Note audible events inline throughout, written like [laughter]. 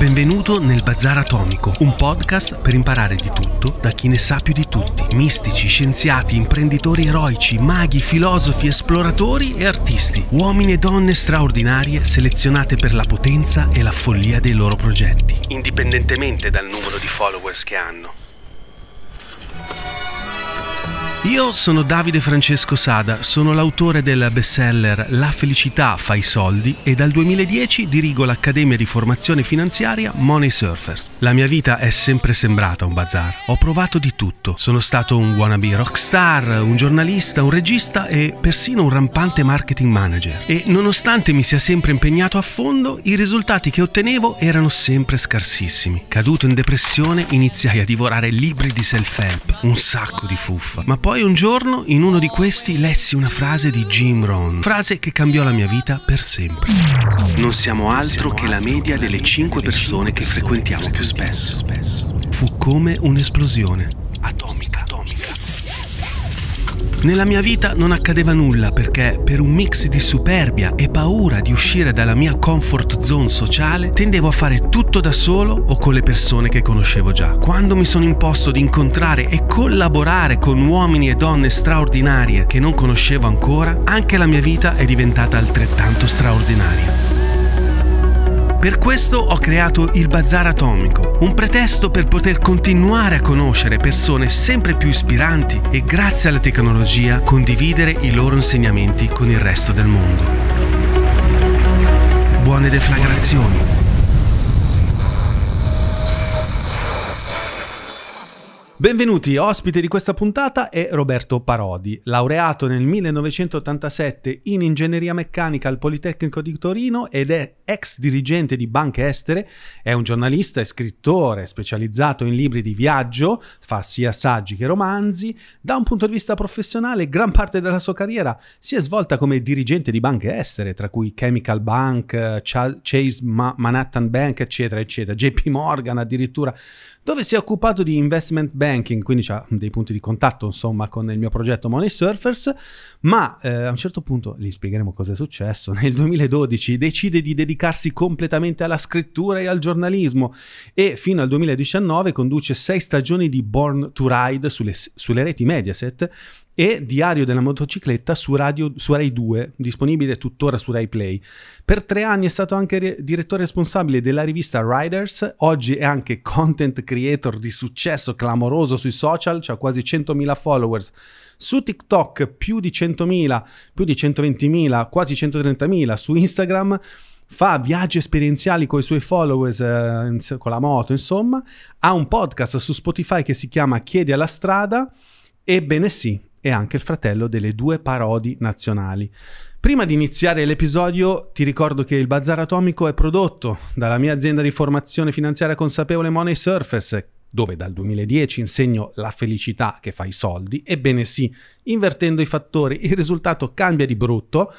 Benvenuto nel Bazar Atomico, un podcast per imparare di tutto da chi ne sa più di tutti. Mistici, scienziati, imprenditori eroici, maghi, filosofi, esploratori e artisti. Uomini e donne straordinarie selezionate per la potenza e la follia dei loro progetti, indipendentemente dal numero di followers che hanno. Io sono Davide Francesco Sada, sono l'autore del bestseller La felicità fa i soldi e dal 2010 dirigo l'Accademia di Formazione Finanziaria Money Surfers. La mia vita è sempre sembrata un bazar. Ho provato di tutto. Sono stato un wannabe rockstar, un giornalista, un regista e persino un rampante marketing manager. E nonostante mi sia sempre impegnato a fondo, i risultati che ottenevo erano sempre scarsissimi. Caduto in depressione, iniziai a divorare libri di self-help, un sacco di fuffa, ma poi poi un giorno in uno di questi lessi una frase di Jim Rohn, frase che cambiò la mia vita per sempre. Non siamo altro che la media delle cinque persone che frequentiamo più spesso. Fu come un'esplosione atomica. Nella mia vita non accadeva nulla perché, per un mix di superbia e paura di uscire dalla mia comfort zone sociale, tendevo a fare tutto da solo o con le persone che conoscevo già. Quando mi sono imposto di incontrare e collaborare con uomini e donne straordinarie che non conoscevo ancora, anche la mia vita è diventata altrettanto straordinaria. Per questo ho creato il Bazar Atomico, un pretesto per poter continuare a conoscere persone sempre più ispiranti e grazie alla tecnologia condividere i loro insegnamenti con il resto del mondo. Buone deflagrazioni. Benvenuti, ospite di questa puntata è Roberto Parodi, laureato nel 1987 in ingegneria meccanica al Politecnico di Torino ed è ex dirigente di banche estere, è un giornalista e scrittore specializzato in libri di viaggio, fa sia saggi che romanzi. Da un punto di vista professionale, gran parte della sua carriera si è svolta come dirigente di banche estere, tra cui Chemical Bank, Chase Manhattan Bank, eccetera, eccetera, JP Morgan addirittura, dove si è occupato di investment banking, quindi ha dei punti di contatto, insomma, con il mio progetto Money Surfers ma eh, a un certo punto, gli spiegheremo cosa è successo, [laughs] nel 2012 decide di dedicarsi completamente alla scrittura e al giornalismo e fino al 2019 conduce sei stagioni di Born to Ride sulle, sulle reti Mediaset e Diario della motocicletta su, radio, su Rai 2, disponibile tuttora su Rai Play. Per tre anni è stato anche re- direttore responsabile della rivista Riders, oggi è anche content creator di successo clamoroso sui social, ha quasi 100.000 followers. Su TikTok più di 100.000, più di 120.000, quasi 130.000, su Instagram fa viaggi esperienziali con i suoi followers eh, con la moto, insomma, ha un podcast su Spotify che si chiama Chiedi alla strada. Ebbene sì, è anche il fratello delle due parodi nazionali. Prima di iniziare l'episodio ti ricordo che il Bazar Atomico è prodotto dalla mia azienda di formazione finanziaria consapevole Money Surface, dove dal 2010 insegno la felicità che fa i soldi. Ebbene sì, invertendo i fattori il risultato cambia di brutto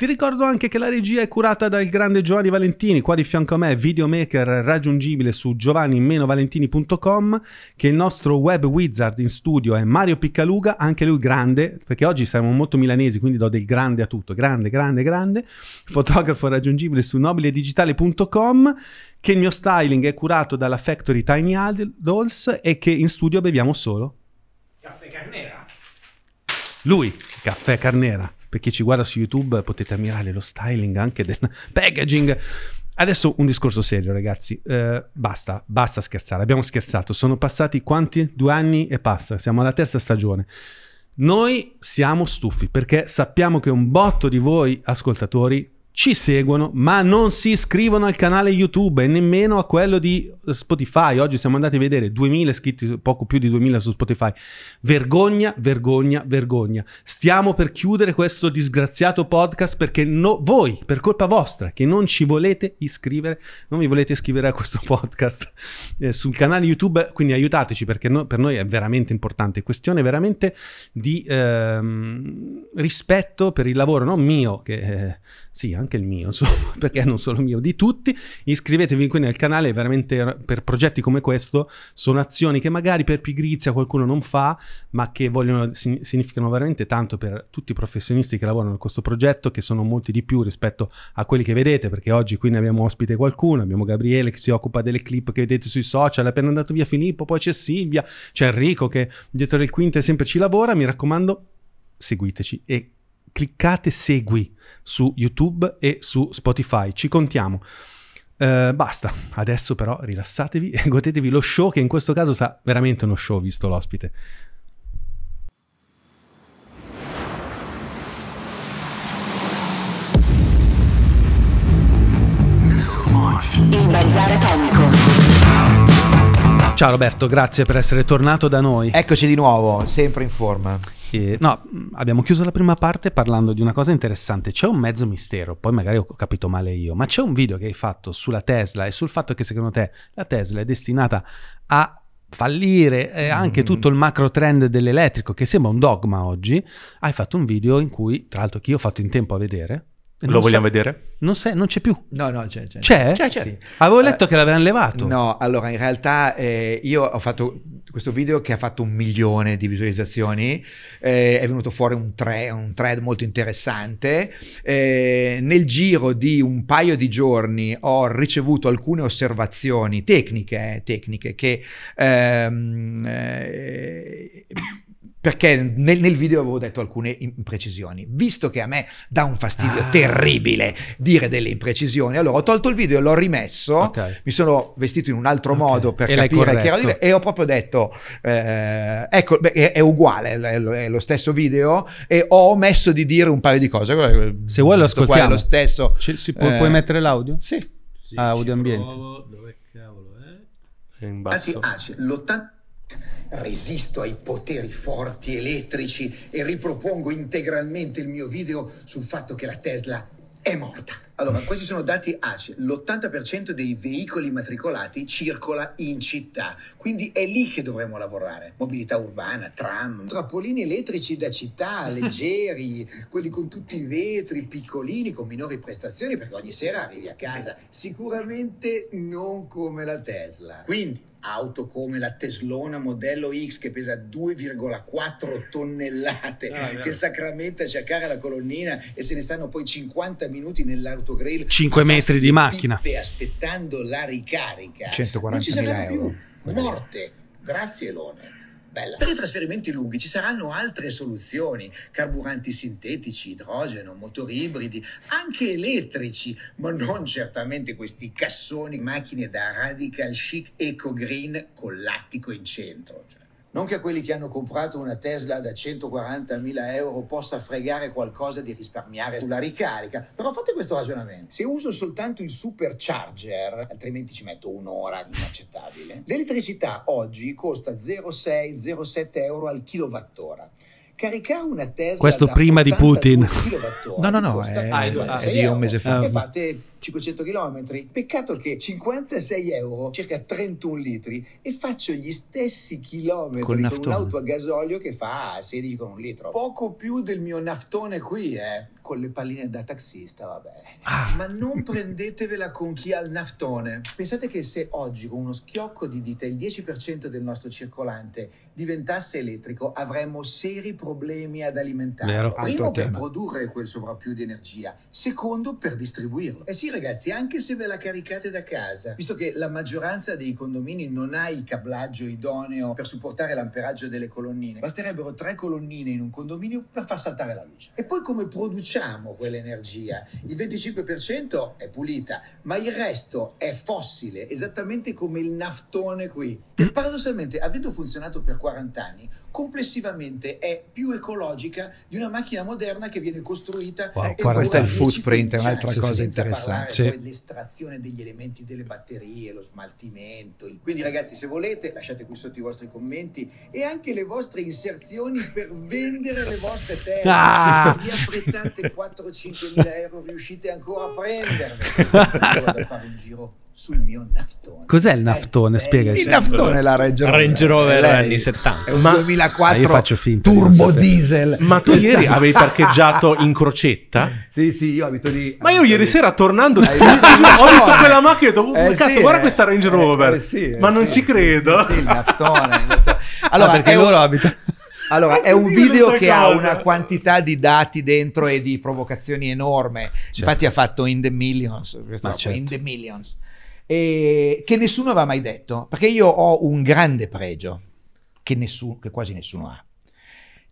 ti ricordo anche che la regia è curata dal grande Giovanni Valentini, qua di fianco a me, videomaker raggiungibile su giovanni-valentini.com, che il nostro web wizard in studio è Mario Piccaluga, anche lui grande, perché oggi siamo molto milanesi, quindi do del grande a tutto, grande, grande, grande, fotografo raggiungibile su nobiledigitale.com, che il mio styling è curato dalla Factory Tiny Adults e che in studio beviamo solo... Caffè Carnera? Lui, Caffè Carnera. Per chi ci guarda su YouTube potete ammirare lo styling anche del [laughs] packaging. Adesso un discorso serio, ragazzi. Eh, basta, basta scherzare. Abbiamo scherzato. Sono passati quanti? Due anni e passa. Siamo alla terza stagione. Noi siamo stufi perché sappiamo che un botto di voi ascoltatori ci seguono ma non si iscrivono al canale YouTube e nemmeno a quello di Spotify. Oggi siamo andati a vedere 2000 iscritti, poco più di 2000 su Spotify. Vergogna, vergogna, vergogna. Stiamo per chiudere questo disgraziato podcast perché no, voi, per colpa vostra, che non ci volete iscrivere, non vi volete iscrivere a questo podcast eh, sul canale YouTube, quindi aiutateci perché no, per noi è veramente importante. Questione veramente di ehm, rispetto per il lavoro, non mio, che... Eh, sì, anche il mio, [laughs] insomma, perché non solo mio, di tutti. Iscrivetevi qui nel canale, veramente per progetti come questo sono azioni che magari per pigrizia qualcuno non fa, ma che vogliono, significano veramente tanto per tutti i professionisti che lavorano in questo progetto, che sono molti di più rispetto a quelli che vedete, perché oggi qui ne abbiamo ospite qualcuno, abbiamo Gabriele che si occupa delle clip che vedete sui social, è appena andato via Filippo, poi c'è Silvia, c'è Enrico che dietro le quinto sempre ci lavora, mi raccomando seguiteci e cliccate segui su YouTube e su Spotify, ci contiamo. Uh, basta, adesso però rilassatevi e [laughs] godetevi lo show che in questo caso sta veramente uno show visto l'ospite. Il Bazar Atomico. Ciao Roberto, grazie per essere tornato da noi. Eccoci di nuovo, sempre in forma che... No, abbiamo chiuso la prima parte parlando di una cosa interessante. C'è un mezzo mistero, poi magari ho capito male io, ma c'è un video che hai fatto sulla Tesla e sul fatto che secondo te la Tesla è destinata a fallire eh, anche mm. tutto il macro trend dell'elettrico che sembra un dogma oggi, hai fatto un video in cui, tra l'altro che io ho fatto in tempo a vedere, lo vogliamo sa- vedere? Non, sa- non, c'è più. No, no, c'è. C'è? C'è, c'è. c'è. Sì. Avevo letto uh, che l'avevano levato. No, allora in realtà eh, io ho fatto questo video che ha fatto un milione di visualizzazioni, eh, è venuto fuori un, tre, un thread molto interessante. Eh, nel giro di un paio di giorni ho ricevuto alcune osservazioni tecniche, eh, tecniche che... Ehm, eh, perché nel, nel, video avevo detto alcune imprecisioni. Visto che a me dà un fastidio ah. terribile dire delle imprecisioni, allora ho tolto il video, e l'ho rimesso, okay. mi sono vestito in un altro okay. modo per e capire che era diverso e ho proprio detto, eh, ecco, beh, è, è, uguale, è lo stesso video e ho omesso di dire un paio di cose. Se vuoi lo ascoltiamo. è lo stesso. Ci, si può, eh, puoi mettere l'audio? Sì. sì ah, audio ambiente. Provo. Dove cavolo è? È in basso. Anzi, ah, ah l'80... Resisto ai poteri forti elettrici e ripropongo integralmente il mio video sul fatto che la Tesla è morta. Allora, questi sono dati ACE. L'80% dei veicoli matricolati circola in città, quindi è lì che dovremmo lavorare. Mobilità urbana, tram, trappolini elettrici da città, [laughs] leggeri, quelli con tutti i vetri, piccolini, con minori prestazioni perché ogni sera arrivi a casa. Sicuramente non come la Tesla. Quindi, auto come la Teslona modello X che pesa 2,4 tonnellate ah, che sacramenta cercare la colonnina e se ne stanno poi 50 minuti nell'autogrill 5 metri di macchina aspettando la ricarica non ci saranno più morte grazie Lone Bella. Per i trasferimenti lunghi ci saranno altre soluzioni, carburanti sintetici, idrogeno, motori ibridi, anche elettrici, ma non certamente questi cassoni, macchine da radical chic eco green con l'attico in centro. Cioè. Non che a quelli che hanno comprato una Tesla da 140.000 euro possa fregare qualcosa di risparmiare sulla ricarica, però fate questo ragionamento. Se uso soltanto il supercharger, altrimenti ci metto un'ora, inaccettabile. L'elettricità oggi costa 0,6-0,7 euro al kilowattora caricare una Tesla questo prima di Putin no no no è, è, è, di un mese fa e fate 500 km. Peccato che 56 euro, circa 31 litri, e faccio gli stessi chilometri con, con un'auto a gasolio che fa 16 con un litro. Poco più del mio naftone qui, eh. Con le palline da taxista, vabbè. Ah. Ma non [laughs] prendetevela con chi ha il naftone. Pensate che se oggi con uno schiocco di dita il 10% del nostro circolante diventasse elettrico, avremmo seri problemi ad alimentare. Primo per tema. produrre quel sovrappiù di energia, secondo per distribuirlo. Eh sì, ragazzi, anche se ve la caricate da casa, visto che la maggioranza dei condomini non ha il cablaggio idoneo per supportare l'amperaggio delle colonnine, basterebbero tre colonnine in un condominio per far saltare la luce. E poi come produciamo quell'energia? Il 25% è pulita, ma il resto è fossile, esattamente come il naftone qui. E paradossalmente, avendo funzionato per 40 anni, complessivamente è più ecologica di una macchina moderna che viene costruita wow, e questo è il footprint, è un'altra cosa interessante. Sì. Poi l'estrazione degli elementi delle batterie, lo smaltimento. Quindi ragazzi, se volete, lasciate qui sotto i vostri commenti e anche le vostre inserzioni per vendere le vostre terre. Ah! Se vi affrettate 4-5 mila euro, riuscite ancora a prenderle. Vado [laughs] a fare un giro sul mio naftone. Cos'è il eh, naftone? Eh, Spiegaci. Il naftone è la Range Rover. Range Rover anni 70. È un ma, 2004 eh, finta, turbo diesel. Ma tu [laughs] ieri avevi parcheggiato in crocetta? sì, sì, io abito lì. Ma io ieri sera tornando tu, tu, ho visto quella macchina e ho detto, oh, eh, cazzo, sì, guarda eh, questa Range eh, Rover. Sì, ma non sì, ci credo. Sì, il naftone. Ah, allora, ah, perché loro un... abitano... Allora, [laughs] è un video che cosa. ha una quantità di dati dentro e di provocazioni enorme. Certo. Infatti ha fatto In the Millions. Certo. In the certo. Millions eh, che nessuno aveva mai detto, perché io ho un grande pregio che, nessuno, che quasi nessuno ha.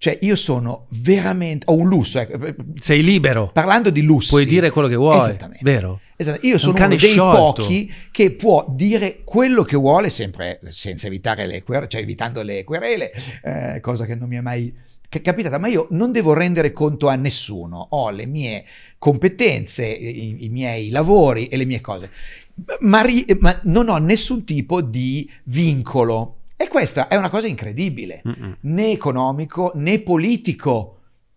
Cioè, io sono veramente. Ho un lusso. Ecco, eh, eh. Sei libero. Parlando di lusso. Puoi dire quello che vuoi. Esattamente. Vero? Esattamente. Io sono un uno dei sciolto. pochi che può dire quello che vuole, sempre senza evitare le querele, cioè evitando le querele, eh, cosa che non mi è mai capitata, ma io non devo rendere conto a nessuno, ho le mie competenze, i, i, miei lavori e le mie cose ma, ri- ma non ho nessun tipo di vincolo. E questa è una cosa incredibile, Mm-mm. né economico né politico,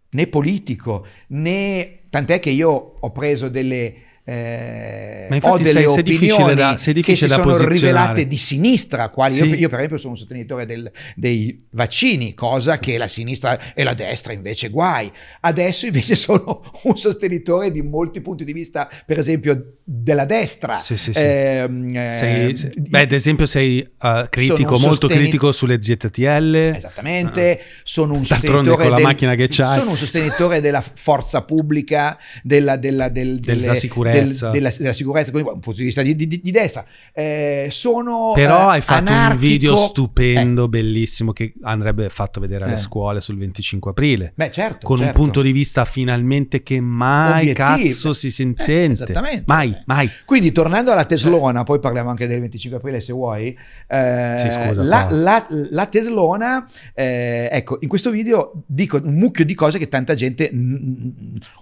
né politico, né tant'è che io ho preso delle eh, Ma infatti ho delle sei, sei difficile da, sei difficile che si sono rivelate di sinistra, quali sì. io, io, per esempio sono un sostenitore del, dei vaccini, cosa che la sinistra e la destra invece guai. Adesso invece [laughs] sono un sostenitore di molti punti di vista, per esempio della destra. Sì, sì, eh, sei, eh, beh, ad esempio sei uh, critico, molto sosteni- critico sulle ZTL. Esattamente, uh, sono, un sostenitore del, sono un sostenitore della forza pubblica, della, della, del, della delle, sicurezza del, della, della, sicurezza, quindi, un punto di vista di, di, di destra. Eh, sono Però eh, hai fatto anarchico. un video eh. stupendo, eh. bellissimo, che andrebbe fatto vedere alle eh. scuole sul 25 aprile. Beh, certo. Con certo. un punto di vista finalmente che mai Obiettivo. cazzo si eh, sente. esattamente. Mai, mai. Quindi tornando alla Teslona, cioè poi parliamo anche del 25 aprile se vuoi. sì, scusa. La, la, la Teslona, ecco, in questo video dico un mucchio di cose che tanta gente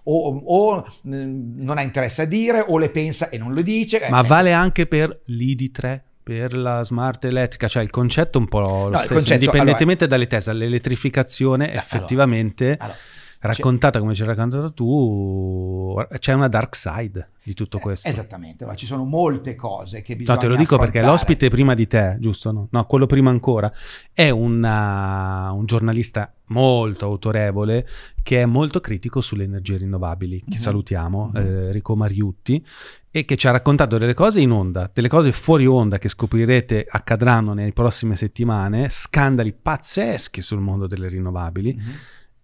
o, o non ha interesse a dire dire o le pensa e non le dice. Eh. Ma eh, vale anche per l'ID3? per la smart elettrica, cioè il concetto è un po' lo no, stesso, concetto, indipendentemente allora, dalle Tesla, l'elettrificazione eh, allora, effettivamente allora, raccontata c'è, come ci hai raccontato tu, c'è una dark side di tutto eh, questo. esattamente, ma ci sono molte cose che bisogna No, te lo dico affrontare. perché l'ospite prima di te, giusto? No, no quello prima ancora, è una, uh, un giornalista molto autorevole che è molto critico sulle energie rinnovabili, che mm-hmm. salutiamo, mm-hmm. Eh, Rico Mariutti, e che ci ha raccontato delle cose in onda, delle cose fuori onda che scoprirete accadranno nelle prossime settimane, scandali pazzeschi sul mondo delle rinnovabili. Mm-hmm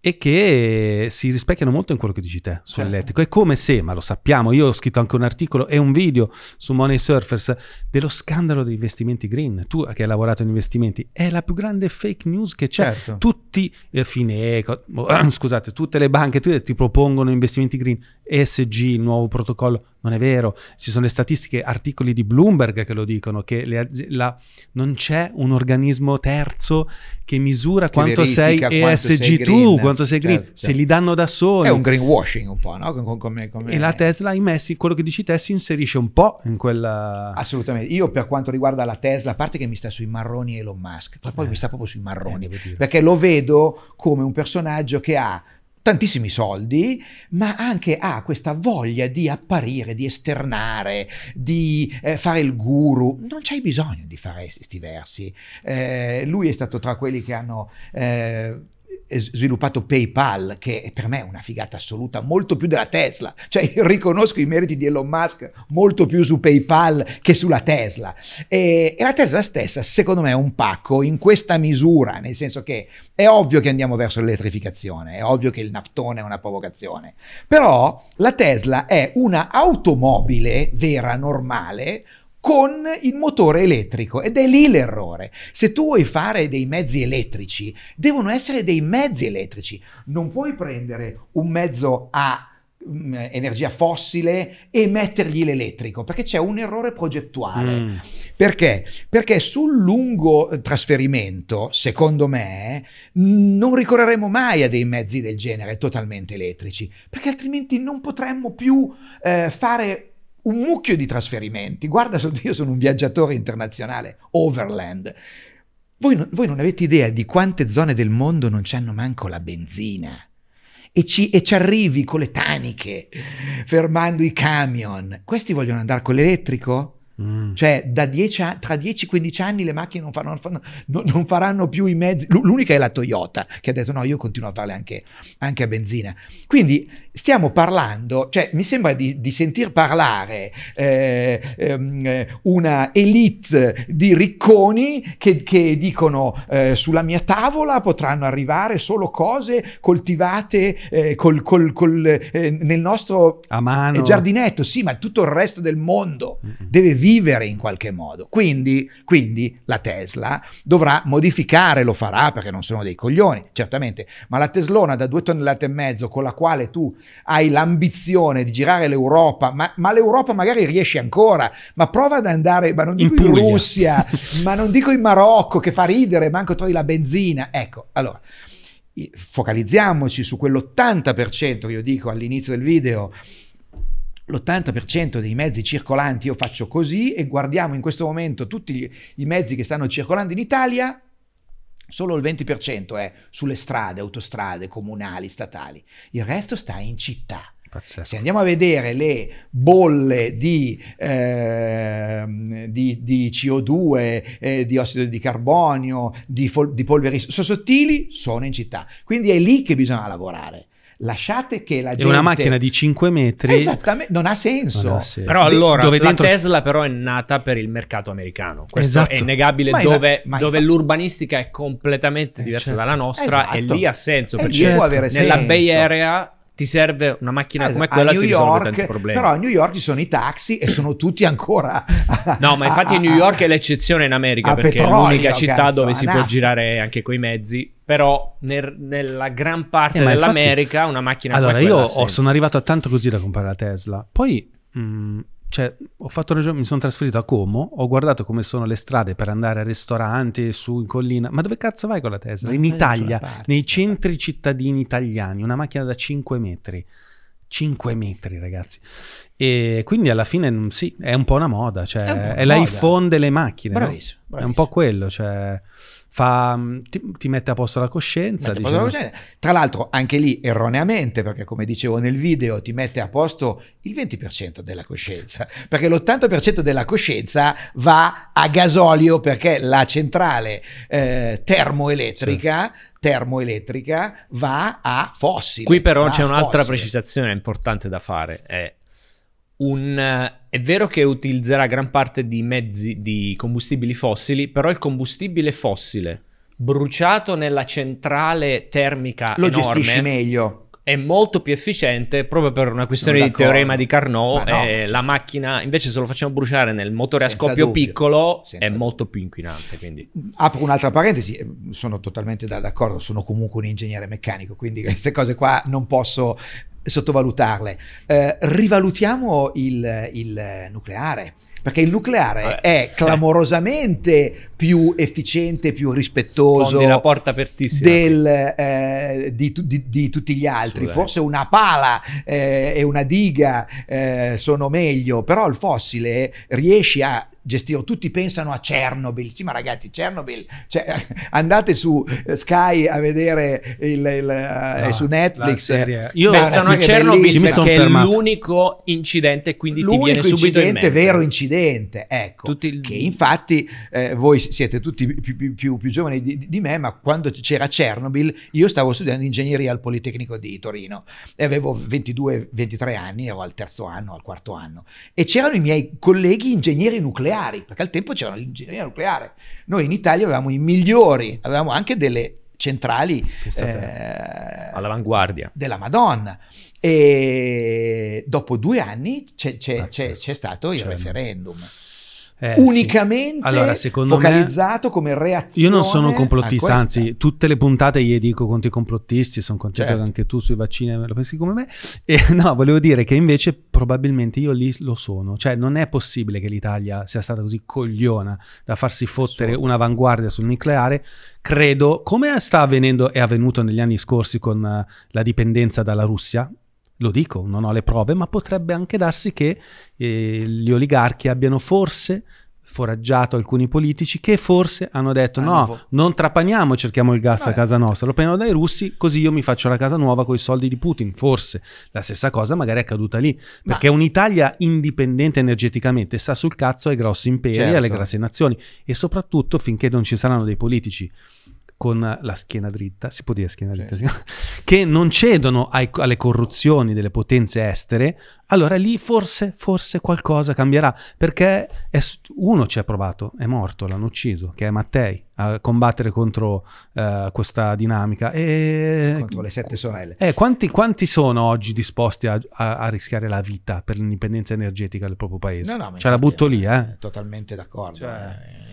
e che si rispecchiano molto in quello che dici te sull'elettrico. Certo. È come se, ma lo sappiamo, io ho scritto anche un articolo e un video su Money Surfers dello scandalo degli investimenti green. Tu che hai lavorato in investimenti, è la più grande fake news che c'è. Certo. Tutti eh, Fineco, [clears throat] scusate, tutte le banche ti propongono investimenti green. ESG, il nuovo protocollo, non è vero, ci sono le statistiche, articoli di Bloomberg che lo dicono, che le, la, non c'è un organismo terzo che misura che quanto sei quanto ESG sei green, tu, quanto sei green, certo. se certo. li danno da soli. È un greenwashing un po', no? Come, come, come... E la Tesla, i messi, quello che dici te, si inserisce un po' in quella... Assolutamente, io per quanto riguarda la Tesla, a parte che mi sta sui marroni Elon Musk, poi eh. mi sta proprio sui marroni, eh, perché lo vedo come un personaggio che ha tantissimi soldi, ma anche ha questa voglia di apparire, di esternare, di eh, fare il guru. Non c'hai bisogno di fare questi versi. Eh, lui è stato tra quelli che hanno... Eh, sviluppato PayPal, che per me è una figata assoluta, molto più della Tesla. Cioè, io riconosco i meriti di Elon Musk molto più su PayPal che sulla Tesla. E, e la Tesla stessa, secondo me, è un pacco in questa misura, nel senso che è ovvio che andiamo verso l'elettrificazione, è ovvio che il naftone è una provocazione, però la Tesla è una automobile vera, normale, con il motore elettrico ed è lì l'errore. Se tu vuoi fare dei mezzi elettrici, devono essere dei mezzi elettrici. Non puoi prendere un mezzo a mm, energia fossile e mettergli l'elettrico perché c'è un errore progettuale mm. perché perché sul lungo trasferimento secondo me non ricorreremo mai a dei mezzi del genere totalmente elettrici perché altrimenti non potremmo più eh, fare un mucchio di trasferimenti. Guarda, io sono un viaggiatore internazionale, overland. Voi, voi non avete idea di quante zone del mondo non c'hanno manco la benzina. E ci, e ci, arrivi con le taniche, fermando i camion. Questi vogliono andare con l'elettrico? Mm. Cioè, dieci tra 10-15 anni le macchine non, faranno, non, non faranno più i mezzi. l'unica è la Toyota che ha detto: No, io continuo a farle anche, anche a benzina. Quindi stiamo parlando, cioè, mi sembra di, di sentir parlare eh, ehm, una elite di ricconi che, che dicono: eh, Sulla mia tavola potranno arrivare solo cose coltivate eh, col, col, col, eh, nel nostro eh, giardinetto. Sì, ma tutto il resto del mondo mm. deve vivere vivere in qualche modo. Quindi, quindi la Tesla dovrà modificare, lo farà perché non sono dei coglioni, certamente, ma la Teslona da due tonnellate e mezzo con la quale tu hai l'ambizione di girare l'Europa, ma, ma l'Europa magari riesce ancora, ma prova ad andare, ma non dico in, in Russia, [laughs] ma non dico in Marocco che fa ridere, manco trovi la benzina. Ecco, allora focalizziamoci su quell'80% che io dico all'inizio del video l'80% dei mezzi circolanti, io faccio così e guardiamo in questo momento tutti gli, i mezzi che stanno circolando in Italia, solo il 20% è sulle strade, autostrade, comunali, statali, il resto sta in città. Pazzesco. Se andiamo a vedere le bolle di, eh, di, di CO2, eh, di ossido di carbonio, di, fol- di polveri sottili, sono in città. Quindi è lì che bisogna lavorare lasciate che la gente... È una macchina di 5 metri. Esattamente, non ha senso. Non ha senso. Però allora, dove dentro... la Tesla però è nata per il mercato americano. Questo esatto. è innegabile ma dove, ma dove fa... l'urbanistica è completamente eh, diversa certo. dalla nostra esatto. e lì ha senso. Eh, perché certo. nella senso. Bay Area ti serve una macchina esatto. come quella a New ti York, tanti problemi. Però a New York ci sono i taxi e sono tutti ancora [laughs] No, ma infatti a, [laughs] New York è l'eccezione in America perché è l'unica città cazzo, dove si può girare anche coi mezzi però nel, nella gran parte eh, dell'America infatti, una macchina Allora io ho, sono arrivato a tanto così da comprare la Tesla. Poi mh, mm, cioè, ho fatto una mi sono trasferito a Como, ho guardato come sono le strade per andare a ristoranti, su in collina. Ma dove cazzo vai con la Tesla? Non in Italia, parte, nei centri cittadini italiani, una macchina da 5 metri. 5 metri, ragazzi. E quindi alla fine mm, sì, è un po' una moda, cioè è, è l'iPhone delle macchine. Bravissimo, no? bravissimo, È un po' quello, cioè fa, mm, ti, ti, mette a posto la coscienza. Dice, posto la coscienza. Tra l'altro anche lì erroneamente, perché come dicevo nel video, ti mette a posto il 20% della coscienza, perché l'80% della coscienza va a gasolio perché la centrale eh, termoelettrica... Sì termoelettrica va a fossili. Qui però c'è un'altra precisazione importante da fare, è un è vero che utilizzerà gran parte di mezzi di combustibili fossili, però il combustibile fossile bruciato nella centrale termica lo enorme, gestisci meglio è molto più efficiente proprio per una questione di teorema di Carnot. no. eh, la macchina, invece, se lo facciamo bruciare nel motore a scoppio dubbio. piccolo, è molto più inquinante. Quindi. Mm, apro un'altra parentesi, eh, sono totalmente d'accordo. Sono comunque un ingegnere meccanico, quindi [laughs] queste cose qua non posso sottovalutarle. Eh, rivalutiamo il, il nucleare perché il nucleare eh. è clamorosamente più efficiente, più rispettoso del, eh, di, di, di, tutti gli altri. Forse una pala eh, e una diga eh, sono meglio, però il fossile riesce a gestivo. tutti pensano a Chernobyl, sì ma ragazzi Chernobyl, cioè, [laughs] andate su eh, Sky a vedere il, il, eh, no, su Netflix. Io Beh, pensano a Chernobyl perché è l'unico incidente, quindi l'unico ti viene subito incidente, in mente. vero incidente, ecco, tutti... che infatti eh, voi siete tutti più, più, più, più giovani di, di, me, ma quando c'era Chernobyl io stavo studiando ingegneria al Politecnico di Torino e avevo 22-23 anni, ero al terzo anno, al quarto anno, e c'erano i miei colleghi ingegneri nucleari nucleari, perché al tempo c'era l'ingegneria nucleare. Noi in Italia avevamo i migliori, avevamo anche delle centrali eh, all'avanguardia della Madonna. E dopo due anni c'è, c'è, c'è, c'è stato il cioè, referendum eh, unicamente sì. allora, focalizzato me, come reazione. Io non sono complottista, anzi, tutte le puntate gli dico contro i complottisti, sono contento certo. anche tu sui vaccini, lo pensi come me. E, [laughs] no, volevo dire che invece probabilmente io lì lo sono, cioè non è possibile che l'Italia sia stata così cogliona da farsi fottere sì. un'avanguardia sul nucleare. Credo, come sta avvenendo, è avvenuto negli anni scorsi con eh, la dipendenza dalla Russia, lo dico, non ho le prove, ma potrebbe anche darsi che eh, gli oligarchi abbiano forse foraggiato alcuni politici che forse hanno detto ah, no, nuovo. non trapaniamo e cerchiamo il gas Vabbè. a casa nostra, lo prendiamo dai russi così io mi faccio la casa nuova con i soldi di Putin, forse la stessa cosa magari è accaduta lì, Ma... perché un'Italia indipendente energeticamente sta sul cazzo ai grossi imperi, certo. alle grosse nazioni e soprattutto finché non ci saranno dei politici con la schiena dritta, si può dire schiena dritta, sì. [laughs] che non cedono ai, alle corruzioni delle potenze estere, allora lì forse, forse qualcosa cambierà, perché è, uno ci ha provato, è morto, l'hanno ucciso, che è Mattei, a combattere contro uh, questa dinamica. E... Contro le sette sorelle. Eh, quanti, quanti, sono oggi disposti a, a, a, rischiare la vita per l'indipendenza energetica del proprio paese? No, no, cioè la butto lì, eh, eh. Totalmente d'accordo. Cioè... Eh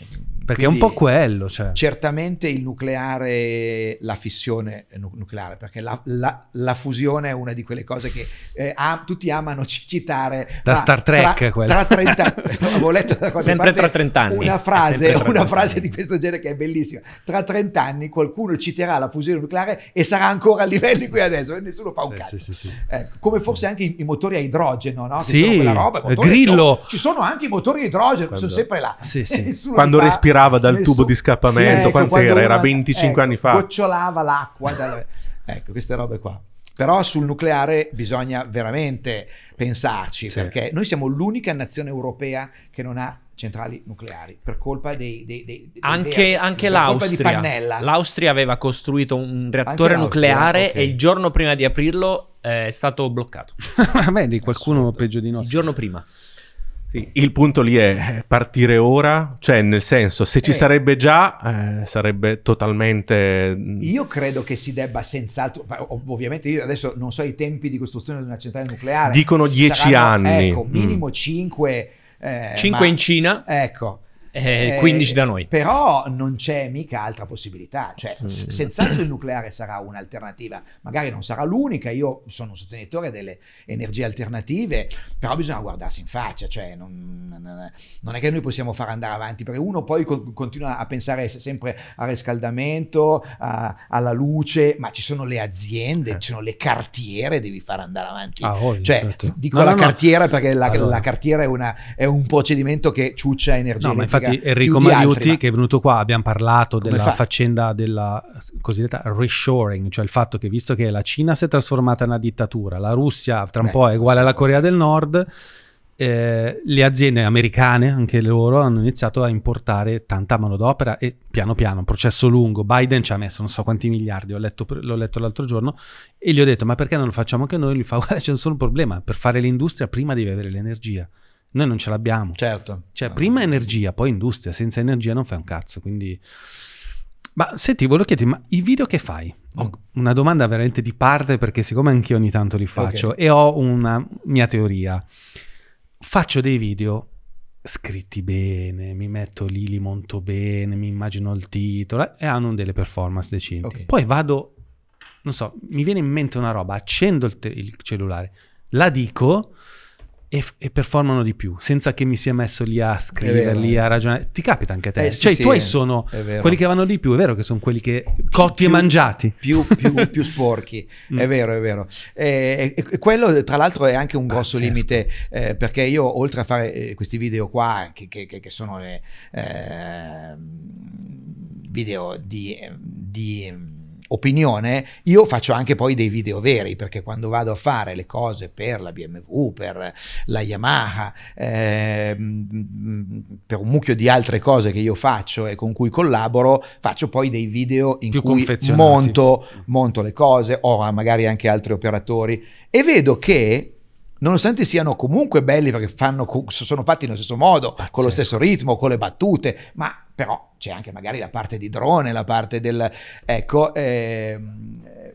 perché Quindi, è un po' quello. Cioè. Certamente il nucleare, la fissione nucleare, perché la, la, la fusione è una di quelle cose che eh, am, tutti amano citare. Da Star Trek, tra, quella. Tra 30, [laughs] avevo letto da qualche sempre parte, tra 30 anni. Una frase, una frase anni. di questo genere che è bellissima. Tra 30 anni qualcuno citerà la fusione nucleare e sarà ancora a livelli qui adesso e nessuno fa un sì, cazzo. Sì, sì, eh, come forse anche i, i, motori a idrogeno, no? Che sì, roba, eh, Grillo. ci sono anche i motori a idrogeno, Quando, sono sempre là. Sì, sì. [laughs] Quando respiriamo tirava dal Nessun... tubo di scappamento. Sì, ecco, Quant'era? Era 25 ecco, anni fa. Gocciolava l'acqua. Dalle... ecco, queste robe qua. Però sul nucleare bisogna veramente pensarci, sì. perché noi siamo l'unica nazione europea che non ha centrali nucleari per colpa dei, dei, dei, dei anche, verdi, anche l'Austria l'Austria aveva costruito un reattore nucleare okay. e il giorno prima di aprirlo eh, è stato bloccato [laughs] di qualcuno Assurdo. peggio di noi il giorno prima sì, il punto lì è eh, partire ora, cioè nel senso se ci eh. sarebbe già eh, sarebbe totalmente... Mm, io credo che si debba senz'altro, ovviamente io adesso non so i tempi di costruzione di una centrale nucleare. Dicono 10 anni. Ecco, mm. minimo 5. Mm. 5 eh, in Cina. Ecco, eh, 15 da noi. Però non c'è mica altra possibilità, cioè mm. senz'altro il nucleare sarà un'alternativa, magari non sarà l'unica, io sono un sostenitore delle energie alternative, però bisogna guardarsi in faccia, cioè non, non è che noi possiamo far andare avanti, perché uno poi co- continua a pensare sempre al riscaldamento, a, alla luce, ma ci sono le aziende, eh. ci sono le cartiere, devi far andare avanti. Ah, oh, cioè, certo. dico no, la no, cartiera no. perché la, allora. la cartiera è, una, è, un procedimento che ciuccia energia. No, ma infatti infatti Enrico Mariutti che è venuto qua abbiamo parlato Come della fa? faccenda della cosiddetta reshoring, cioè il fatto che visto che la Cina si è trasformata in una dittatura, la Russia tra un Beh, po' è uguale alla Corea del Nord, eh, le aziende americane, anche loro, hanno iniziato a importare tanta manodopera e piano piano, un processo lungo, Biden ci ha messo non so quanti miliardi, letto, l'ho letto l'altro giorno, e gli ho detto ma perché non lo facciamo anche noi? Lui fa guarda c'è solo un problema, per fare l'industria prima devi avere l'energia. Noi non ce l'abbiamo. Certo. Cioè, ah, prima energia, poi industria. Senza energia non fai un cazzo, quindi... Ma senti, volevo chiederti, ma i video che fai? Mm. Ho una domanda veramente di parte perché siccome anch'io ogni tanto li faccio okay. e ho una mia teoria. Faccio dei video scritti bene, mi metto lì, li monto bene, mi immagino il titolo e hanno delle performance decenti. Okay. Poi vado, non so, mi viene in mente una roba, accendo il, il cellulare, la dico e, f- e, performano di più, senza che mi sia messo lì a scriverli, eh. a ragionare. Ti capita anche a te? Eh, sì, cioè, sì, i tuoi sono quelli che vanno di più, è vero che sono quelli che cotti più, e mangiati. Più, più, [laughs] più sporchi, mm. è vero, è vero. E, e, quello, tra l'altro, è anche un Pazzesco. grosso limite, eh, perché io, oltre a fare eh, questi video qua, che, che, che sono le, ehm, video di, di opinione, io faccio anche poi dei video veri, perché quando vado a fare le cose per la BMW, per la Yamaha, eh, per un mucchio di altre cose che io faccio e con cui collaboro, faccio poi dei video in cui monto, monto le cose, o magari anche altri operatori, e vedo che nonostante siano comunque belli perché fanno, sono fatti nello stesso modo, Pazzesco. con lo stesso ritmo, con le battute, ma però c'è anche magari la parte di drone, la parte del... Ecco, eh,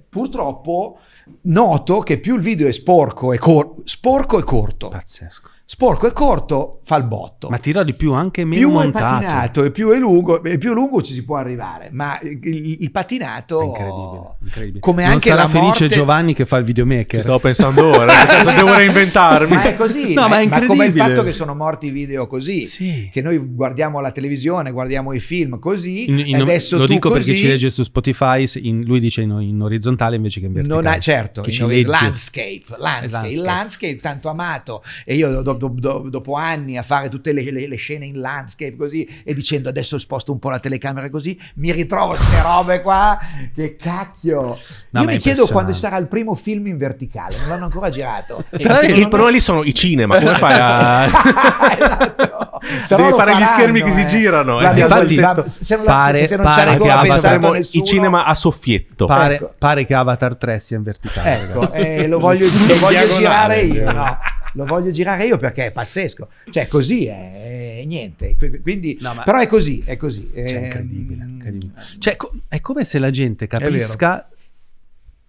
purtroppo noto che più il video è sporco e, cor- sporco e corto. Pazzesco sporco e corto fa il botto. Ma tira di più anche meno più montato. Più è patinato e più è lungo, e più lungo ci si può arrivare, ma il, il patinato... È incredibile, incredibile. Come non anche sarà la felice morte... Giovanni che fa il videomaker. Ci stavo pensando ora, [laughs] cosa cioè, devo reinventarmi. Ma è così, no, ma, ma, è incredibile. ma come il fatto che sono morti i video così, sì. che noi guardiamo la televisione, guardiamo i film così, in, in, adesso Lo dico così, perché ci legge su Spotify, in, lui dice in, in, orizzontale invece che in verticale. Non ha, certo, che in, landscape, landscape, landscape, il landscape tanto amato, e io dopo do, do, dopo anni a fare tutte le, le, le, scene in landscape così e dicendo adesso sposto un po' la telecamera così, mi ritrovo queste robe qua, che cacchio. No, Io mi chiedo quando sarà il primo film in verticale, non l'hanno ancora girato. Però [laughs] il non... problema lì sono i cinema, come fai a... [laughs] esatto. Devi fare faranno, gli schermi eh. che si eh. girano. Eh. Infatti, la, se non, pare, se non pare che Avatar, nessuno, i cinema a soffietto. Pare, ecco. pare, che Avatar 3 sia in verticale. Ecco, eh, lo voglio, lo voglio girare io, eh. no? lo voglio girare io perché è pazzesco. Cioè, così è, è niente. Quindi, no, però è così, è così. Cioè, è ehm, incredibile. incredibile. Cioè, è come se la gente capisca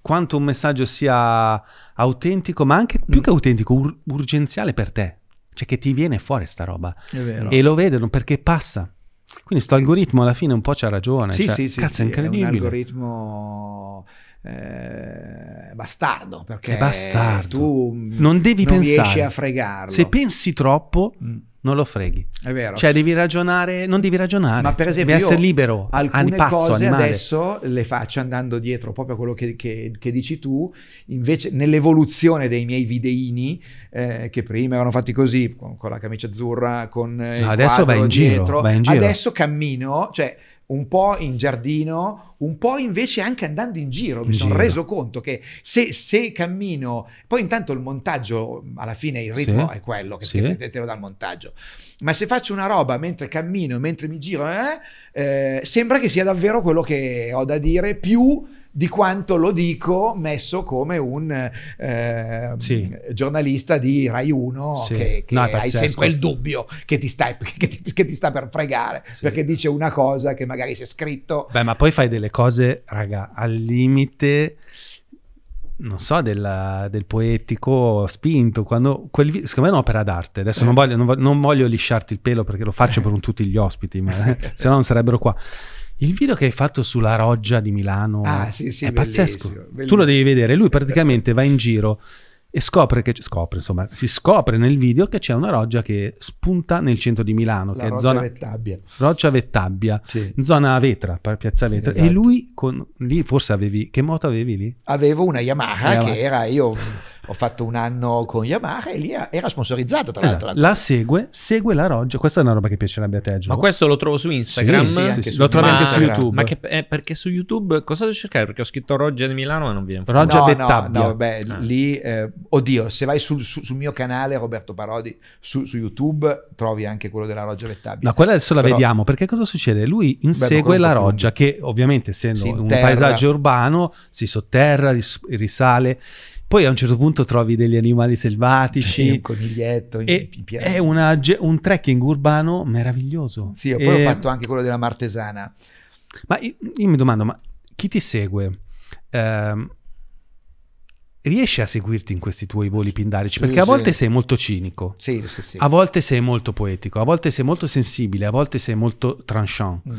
quanto un messaggio sia autentico, ma anche più mm. che autentico, ur- urgenziale per te. Cioè, che ti viene fuori sta roba. E lo vedono perché passa. Quindi sto algoritmo alla fine un po' c'ha ragione. Sì, cioè, sì, sì, cazzo, sì, è incredibile. È un algoritmo eh, bastardo perché bastardo. tu non devi non pensare. riesci a fregarlo. Se pensi troppo mm. non lo freghi. È vero. Cioè devi ragionare, non devi ragionare. Ma per esempio devi essere libero, alcune pazzo, cose animale. adesso le faccio andando dietro proprio a quello che, che, che dici tu, invece nell'evoluzione dei miei videini eh, che prima erano fatti così con, con la camicia azzurra con eh, no, adesso vai in, giro, vai in giro, adesso cammino, cioè un po' in giardino, un po' invece anche andando in giro, in mi sono reso conto che se, se, cammino, poi intanto il montaggio, alla fine il ritmo sì. è quello che, sì. te, te lo dà il montaggio, ma se faccio una roba mentre cammino, mentre mi giro, eh, eh, sembra che sia davvero quello che ho da dire, più di quanto lo dico messo come un eh, sì. giornalista di Rai 1 sì. che, che no, hai sempre il dubbio che ti, stai, [laughs] che ti, che ti sta per fregare sì. perché dice una cosa che magari si è scritto beh ma poi fai delle cose raga al limite non so, della, del poetico spinto, quando quel, secondo me è un'opera d'arte, adesso non voglio, non voglio, non voglio lisciarti il pelo perché lo faccio per un, tutti gli ospiti, ma, [laughs] se no non sarebbero qua il video che hai fatto sulla Roggia di Milano ah, sì, sì, è pazzesco. Bellissimo. Tu lo devi vedere. Lui praticamente va in giro e scopre che scopre, insomma, si scopre nel video che c'è una roggia che spunta nel centro di Milano, La che è zona Vettabbia. Roggia Vettabbia, sì. zona Vetra, Piazza Vetra sì, esatto. e lui con lì forse avevi che moto avevi lì? Avevo una Yamaha, Yamaha. che era io ho fatto un anno con Yamaha e lì era sponsorizzata tra esatto. l'altro. La segue, segue la Roggia. Questa è una roba che piacerebbe a te, Gio. Ma questo lo trovo su Instagram. Sì, sì, sì, su lo trovi anche su YouTube. Ma che, eh, perché su YouTube cosa devo cercare? Perché ho scritto Roggia di Milano e non viene fuori. Roggia no, Dettabbia. No, no, beh, ah. lì, eh, oddio, se vai sul, su, sul, mio canale Roberto Parodi su, su, YouTube trovi anche quello della Roggia Dettabbia. Ma quella adesso la Però, vediamo, perché cosa succede? Lui insegue beh, la Roggia, che ovviamente essendo un paesaggio urbano si sotterra, ris- risale poi a un certo punto trovi degli animali selvatici. Sì, un coniglietto. E in, in è una, un trekking urbano meraviglioso. Sì, poi e... ho fatto anche quello della Martesana. Ma io, io mi domando, ma chi ti segue? Eh, riesci a seguirti in questi tuoi voli pindarici? Perché sì, a volte sì. sei molto cinico, sì, a volte sei molto poetico, a volte sei molto sensibile, a volte sei molto tranchant. Mm.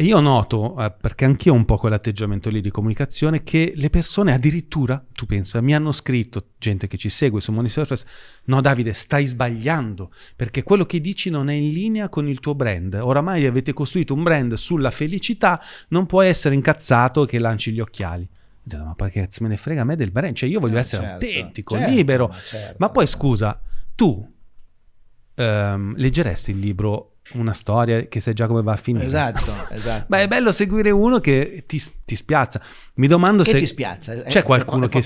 E io noto, eh, perché anch'io ho un po' quell'atteggiamento lì di comunicazione, che le persone addirittura, tu pensa, mi hanno scritto, gente che ci segue su Money Surface, no Davide, stai sbagliando, perché quello che dici non è in linea con il tuo brand. Oramai avete costruito un brand sulla felicità, non puoi essere incazzato che lanci gli occhiali. Ma perché se me ne frega a me del brand? Cioè io voglio eh, essere certo, autentico, certo, libero. Certo, ma poi scusa, tu ehm, leggeresti il libro una storia che sai già come va a finire. Esatto, [laughs] esatto. Ma è bello seguire uno che ti, ti spiazza. Mi domando che se... ti spiazza? Eh, c'è qualcuno, che,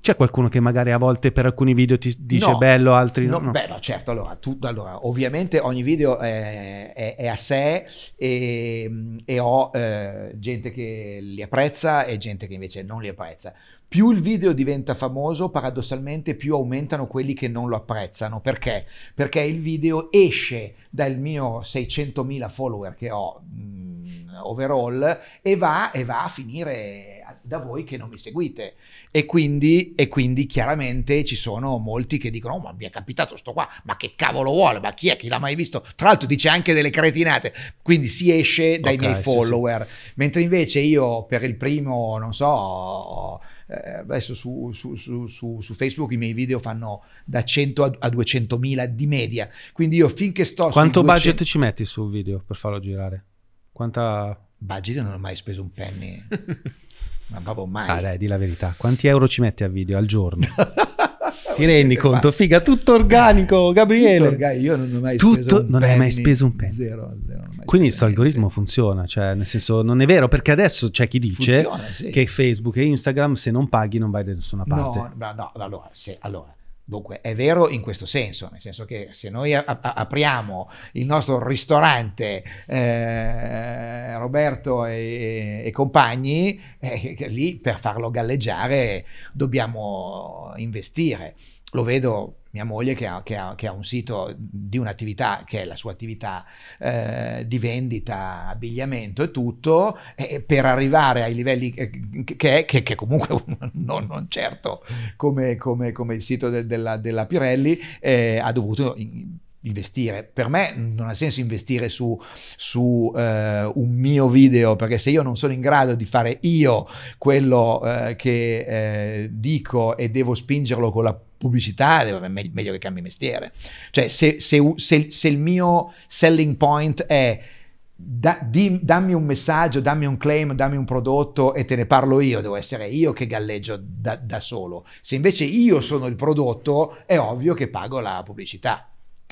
c'è qualcuno che... magari a volte per alcuni video ti dice no, bello, altri no, no? Beh, no, certo, allora, tu, allora ovviamente ogni video è, è, è a sé e, e ho eh, gente che li apprezza e gente che invece non li apprezza più il video diventa famoso, paradossalmente più aumentano quelli che non lo apprezzano. Perché? Perché il video esce dal mio 600.000 follower che ho mh, mm, overall e va, e va, a finire da voi che non mi seguite. E quindi, e quindi chiaramente ci sono molti che dicono oh, ma mi è capitato sto qua, ma che cavolo vuole, ma chi è, chi l'ha mai visto? Tra l'altro dice anche delle cretinate, quindi si esce dai okay, miei follower. Sì, sì. Mentre invece io per il primo, non so adesso eh, su, su, su, su, Facebook i miei video fanno da 100 a, a 200 mila di media, quindi io finché sto... Quanto 200... budget ci metti sul video per farlo girare? Quanta... Budget non ho mai speso un penny. [laughs] Ma proprio mai. Ah, dai, di la verità. Quanti euro ci metti a video al giorno? [laughs] ti rendi conto? Figa, tutto organico, Gabriele. Tutto organico. Io non ho mai tutto, speso un non penny. hai mai speso un penny. Zero, zero, Quindi questo algoritmo funziona, cioè nel senso non è vero perché adesso c'è chi dice funziona, sì. che Facebook e Instagram se non paghi non vai da nessuna parte. No, no, no allora, se, allora Dunque è vero in questo senso, nel senso che se noi apriamo il nostro ristorante eh, Roberto e, e compagni, eh, lì per farlo galleggiare dobbiamo investire. Lo vedo mia moglie che ha, che ha, che ha un sito di un'attività che è la sua attività eh, di vendita, abbigliamento e tutto, eh, per arrivare ai livelli eh, che, che che, comunque [laughs] non, non certo come, come, come, il sito de, della, della, Pirelli, eh, ha dovuto... In, investire. Per me non ha senso investire su, su eh, un mio video, perché se io non sono in grado di fare io quello eh, che eh, dico e devo spingerlo con la pubblicità, vabbè, meglio che cambi mestiere. Cioè, se, se, se, se il mio selling point è da, di, dammi un messaggio, dammi un claim, dammi un prodotto e te ne parlo io, devo essere io che galleggio da, da solo. Se invece io sono il prodotto, è ovvio che pago la pubblicità.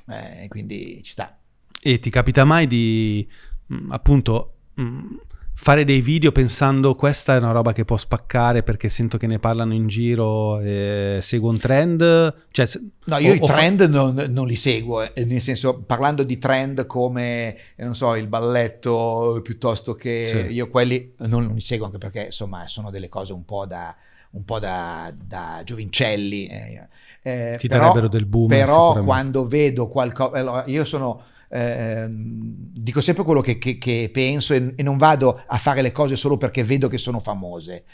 Eh, quindi ci sta. E ti capita mai di mm, appunto mm, fare dei video pensando questa è una roba che può spaccare perché sento che ne parlano in giro, e seguo un trend? Cioè, no, io o, i trend fa... non, non, li seguo, eh, nel senso parlando di trend come, eh, non so, il balletto piuttosto che sì. io quelli non, non li seguo anche perché insomma sono delle cose un po' da un po' da, da giovincelli. Eh, eh, Ti però, darebbero del boom. Però quando vedo qualcosa... Allora, io sono... Eh, dico sempre quello che, che, che penso e, e, non vado a fare le cose solo perché vedo che sono famose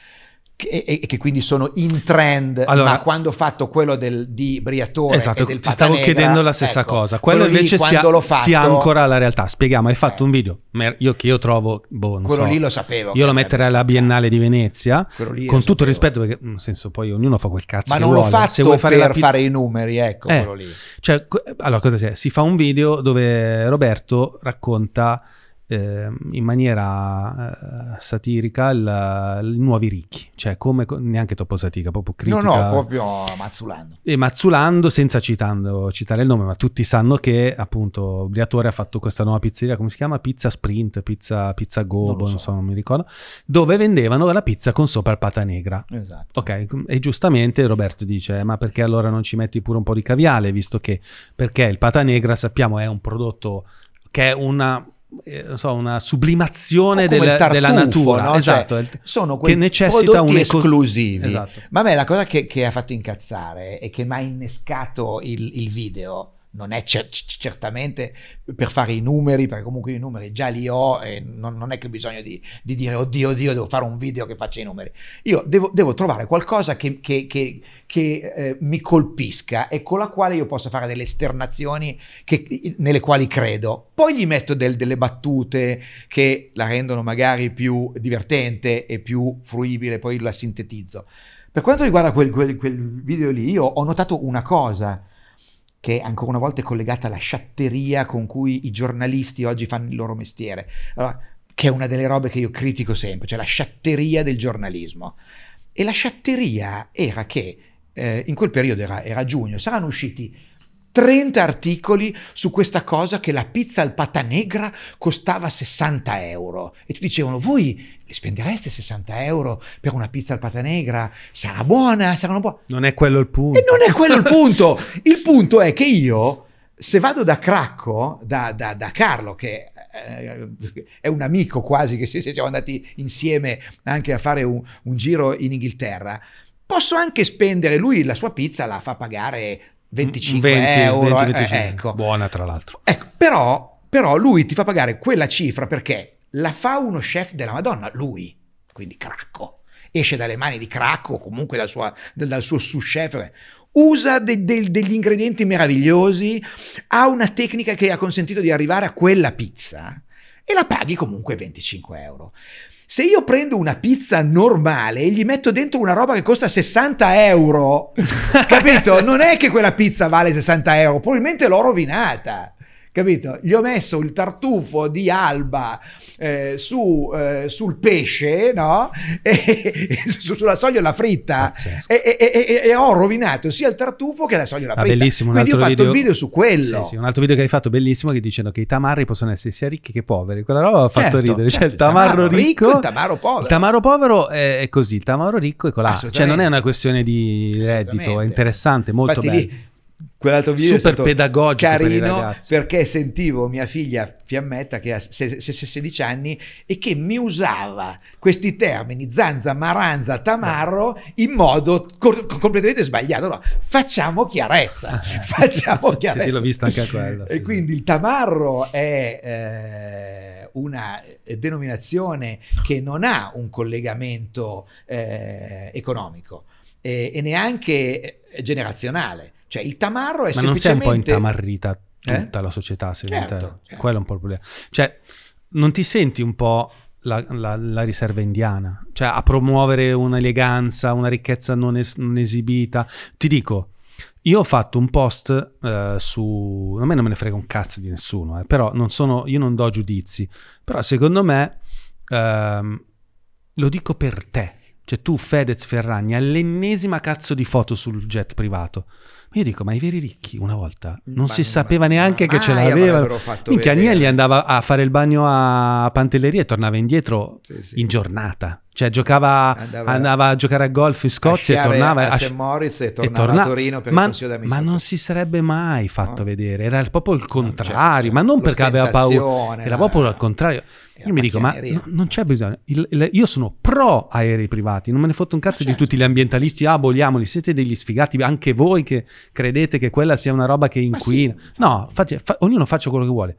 e, e, che quindi sono in trend, allora, ma quando ho fatto quello del, di Briatore esatto, del ti stavo chiedendo la ecco, stessa ecco, cosa. Quello, quello invece lì, si, a, fatto, si ancora la realtà. Spieghiamo, hai eh. fatto eh. un video, io che io trovo, boh, non quello so, lì lo sapevo. Io lo metterei alla Biennale di Venezia, con tutto il rispetto, perché nel senso poi ognuno fa quel cazzo ma non vuole. l'ho fatto Se vuoi fare per fare i numeri, ecco eh, quello lì. Cioè, allora cosa c'è? Si fa un video dove Roberto racconta eh, in maniera eh, satirica il, il, Nuovi Ricchi, cioè come neanche troppo satirica, proprio critica. No, no, proprio mazzulando. E mazzulando senza citando, citare il nome, ma tutti sanno che appunto Briatore ha fatto questa nuova pizzeria, come si chiama? Pizza Sprint, Pizza, pizza Gobo, non, so. non, so. non mi ricordo, dove vendevano la pizza con sopra il pata negra. Esatto. Ok, e giustamente Roberto dice, eh, ma perché allora non ci metti pure un po' di caviale, visto che perché il pata negra sappiamo è un prodotto che è una eh, non so, una sublimazione del, della natura. No? Cioè, esatto, cioè, sono quei che necessita un eco... esclusivi. Esatto. Ma beh, la cosa che, che, ha fatto incazzare e che mi ha innescato il, il video non è cer- certamente per fare i numeri, perché comunque i numeri già li ho e non, non è che ho bisogno di, di, dire oddio, oddio, devo fare un video che faccia i numeri. Io devo, devo trovare qualcosa che, che, che, che eh, mi colpisca e con la quale io possa fare delle esternazioni nelle quali credo. Poi gli metto del, delle battute che la rendono magari più divertente e più fruibile, poi la sintetizzo. Per quanto riguarda quel, quel, quel video lì, io ho notato una cosa che ancora una volta è collegata alla sciatteria con cui i giornalisti oggi fanno il loro mestiere, allora, che è una delle robe che io critico sempre, cioè la sciatteria del giornalismo. E la sciatteria era che eh, in quel periodo era, era giugno, saranno usciti 30 articoli su questa cosa che la pizza al patanegra costava 60 euro. E ti dicevano, voi spendereste 60 euro per una pizza al pata negra? Sarà buona, sarà buona. Non è quello il punto. E non è quello il punto. il punto è che io, se vado da Cracco, da, da, da Carlo, che eh, è un amico quasi che se siamo andati insieme anche a fare un, un, giro in Inghilterra. Posso anche spendere, lui la sua pizza la fa pagare 25 20, euro. 20, 25. Eh, ecco. Buona tra l'altro. Ecco, però, però lui ti fa pagare quella cifra perché la fa uno chef della Madonna, lui, quindi Cracco, esce dalle mani di Cracco, o comunque dal, sua, dal suo sous chef, eh. usa de, de, degli ingredienti meravigliosi, ha una tecnica che ha consentito di arrivare a quella pizza e la paghi comunque 25 euro. Se io prendo una pizza normale e gli metto dentro una roba che costa 60 euro, [laughs] capito? Non è che quella pizza vale 60 euro, probabilmente l'ho rovinata capito? Gli ho messo il tartufo di Alba eh, su, eh, sul pesce, no? [laughs] E, su, sulla sogliola fritta e, e, ho rovinato sia il tartufo che la sogliola ah, fritta. bellissimo, un Quindi ho fatto video, un video su quello. Sì, sì, un altro video che hai fatto bellissimo che dicendo che i tamarri possono essere sia ricchi che poveri. Quella roba ha fatto certo, ridere. Certo, cioè il certo, tamarro, tamarro ricco, ricco, il tamarro povero. Il tamarro povero è, è così, il tamarro ricco è colà. Cioè non è una questione di reddito, è interessante, molto Infatti, bello. Lì, quell'altro video super è stato pedagogico carino per perché sentivo mia figlia Fiammetta che ha 16 anni e che mi usava questi termini zanza, maranza, tamarro in modo co- completamente sbagliato no, facciamo chiarezza [laughs] facciamo chiarezza sì, sì l'ho visto anche a quello sì, e quindi il tamarro è eh, una denominazione che non ha un collegamento eh, economico eh, e neanche eh, generazionale cioè il tamarro è Ma semplicemente... Ma non sei un po' intamarrita tutta eh? la società, secondo certo, te? Certo. Quello è un po' il problema. Cioè, non ti senti un po'... La, la, la, riserva indiana, cioè a promuovere un'eleganza, una ricchezza non, es- non esibita. Ti dico, io ho fatto un post eh, su... A me non me ne frega un cazzo di nessuno, eh, però non sono, io non do giudizi, però secondo me ehm, lo dico per te. Cioè tu, Fedez Ferragni, all'ennesima cazzo di foto sul jet privato. Ma io dico, ma i veri ricchi una volta mm. non ma, si sapeva ma, neanche ma che ce l'avevano. Minchia, Agnelli andava a fare il bagno a Pantelleria e tornava indietro sì, sì. in giornata. Cioè giocava, andava, andava, a giocare a golf in Scozia e tornava a, a Moritz e tornava e torna... a Torino per ma, il consiglio Ma non si sarebbe mai fatto no. vedere, era proprio il contrario, no, certo. ma non perché aveva paura, era proprio al contrario. Io mi dico, chianeria. ma non c'è bisogno. Il, il, io sono pro aerei privati, non me ne fotto un cazzo certo. di tutti gli ambientalisti, aboliamoli, ah, siete degli sfigati, anche voi che credete che quella sia una roba che inquina. Sì, no, faccia, fa, ognuno faccia quello che vuole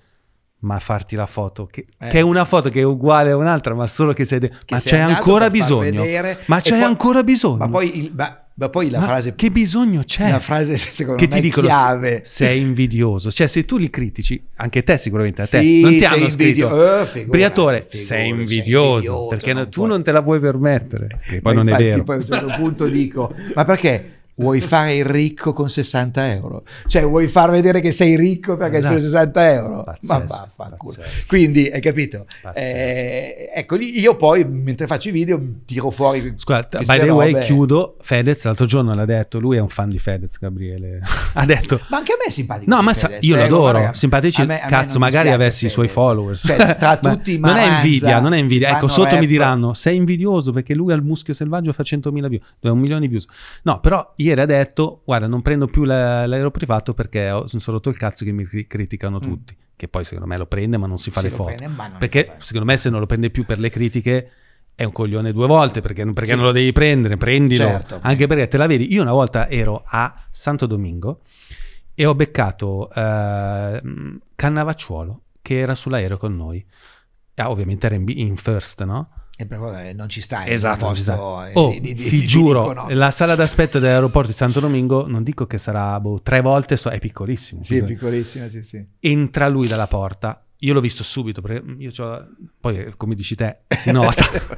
ma farti la foto, che, eh. che, è una foto che è uguale a un'altra, ma solo che sei... De- che ma c'è ancora bisogno. Ma c'è poi, ancora bisogno. Ma poi, il, ma, ma poi la ma frase... Che bisogno c'è? La frase [laughs] secondo che me ti dicono, chiave. Sei invidioso. Cioè se tu li critici, anche te sicuramente, a te, sì, non ti hanno invidio- scritto... Eh, figura, Briatore, figura, sei invidioso, invidioso perché non tu puoi... non te la vuoi permettere. Che poi ma non infatti, è vero. Poi a un certo punto dico, ma perché vuoi fare il ricco con 60 euro, cioè vuoi far vedere che sei ricco perché esatto. hai speso 60 euro. Pazzesco, Ma vaffanculo. Quindi hai capito? Eh, ecco, io poi mentre faccio i video tiro fuori. Scusa, by the way, chiudo. Fedez l'altro giorno l'ha detto, lui è un fan di Fedez, Gabriele. [laughs] ha detto. Ma anche a me è simpatico. No, ma Fedez, io eh, l'adoro adoro. Simpatici, a me, a cazzo, magari avessi i suoi followers. Cioè, tra [laughs] tutti i Non è invidia, non è invidia. Ecco, sotto rap. mi diranno, sei invidioso perché lui al muschio selvaggio fa 100.000 views, 2 milioni di views. No, però ieri ha detto guarda non prendo più la, l'aereo privato perché ho, sono rotto il cazzo che mi criticano mm. tutti che poi secondo me lo prende ma non si fa si le foto prende, perché secondo me se non lo prende più per le critiche è un coglione due volte perché, perché sì. non lo devi prendere prendilo certo, anche perché te la vedi io una volta ero a Santo Domingo e ho beccato uh, Cannavacciuolo che era sull'aereo con noi ah, ovviamente era in, in first no? Proprio, eh, non ci stai. Esatto. non ci stai. Eh, oh, di, di, ti di, giuro, dico, no. la sala d'aspetto dell'aeroporto di Santo Domingo, non dico che sarà boh, tre volte, so, è piccolissimo. Sì, è piccolissimo, sì, sì. Entra lui dalla porta, io l'ho visto subito, perché io c'ho, poi eh, come dici te, si nota. [laughs]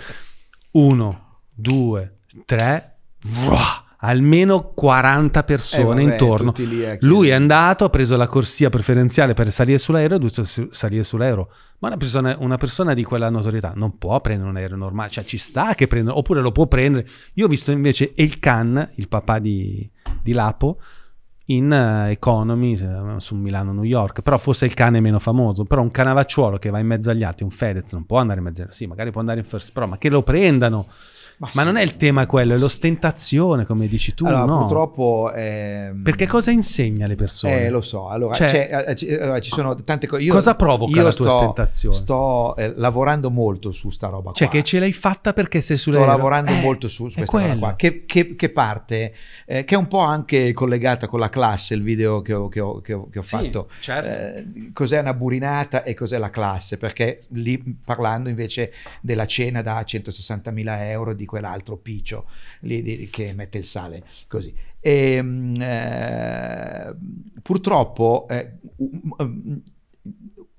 Uno, due, tre, vah! almeno 40 eh, persone eh, vabbè, intorno. È eh, Lui è andato, ha preso la corsia preferenziale per salire sull'aereo, ha dovuto salire sull'aereo. Ma una persona, una persona, di quella notorietà non può prendere un aereo normale, cioè ci sta che prenda, oppure lo può prendere. Io ho visto invece El Khan, il papà di, di Lapo, in uh, Economy su Milano-New York, però forse il cane meno famoso, però un canavacciuolo che va in mezzo agli altri, un Fedez non può andare in mezzo agli altri, sì magari può andare in first, però ma che lo prendano ma, Ma non è il tema quello, è l'ostentazione, come dici tu. Allora, no? purtroppo. Ehm... Perché cosa insegna alle persone? Eh, lo so. Allora, cioè, cioè, eh, eh, allora ci sono tante cose. Cosa provoca la tua sto, ostentazione? Sto eh, lavorando molto su sta roba cioè, qua. Cioè, che ce l'hai fatta perché sei sulle. Sto lavorando eh, molto su, su questa quello. roba qua, che, che, che parte, eh, che è un po' anche collegata con la classe, il video che ho, che ho, ho, ho fatto. Sì, certo. Eh, cos'è una burinata e cos'è la classe? Perché lì parlando invece della cena da 160 mila euro di di quell'altro piccio lì, di, che mette il sale così. E, ehm, eh, purtroppo eh,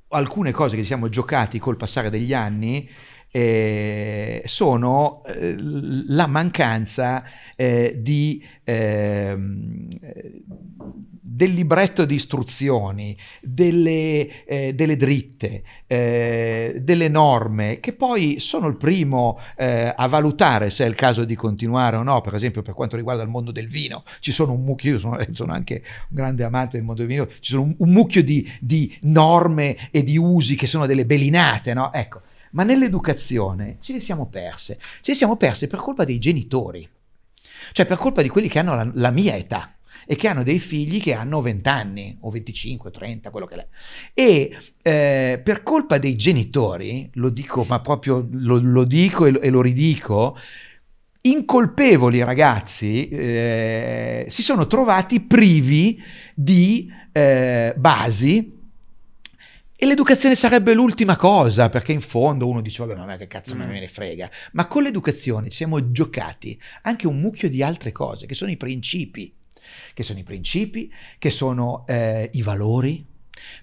alcune cose che ci siamo giocati col passare degli anni eh, sono eh, la mancanza eh, di, ehm, del libretto di istruzioni, delle, eh, delle dritte, delle norme, che poi sono il primo a valutare se è il caso di continuare o no. Per esempio, per quanto riguarda il mondo del vino, ci sono un mucchio, io sono, sono anche un grande amante del mondo del vino, ci sono un, un mucchio di, di norme e di usi che sono delle belinate, no? Ecco ma nell'educazione ce le siamo perse, ce le siamo perse per colpa dei genitori, cioè per colpa di quelli che hanno la, la mia età e che hanno dei figli che hanno 20 anni o 25, 30, quello che è. E eh, per colpa dei genitori, lo dico, ma proprio lo, lo dico e, e lo, ridico, incolpevoli ragazzi eh, si sono trovati privi di eh, basi e l'educazione sarebbe l'ultima cosa, perché in fondo uno dice, vabbè, ma che cazzo mm. me ne frega. Ma con l'educazione ci siamo giocati anche un mucchio di altre cose, che sono i principi, che sono i principi, che sono eh, i valori.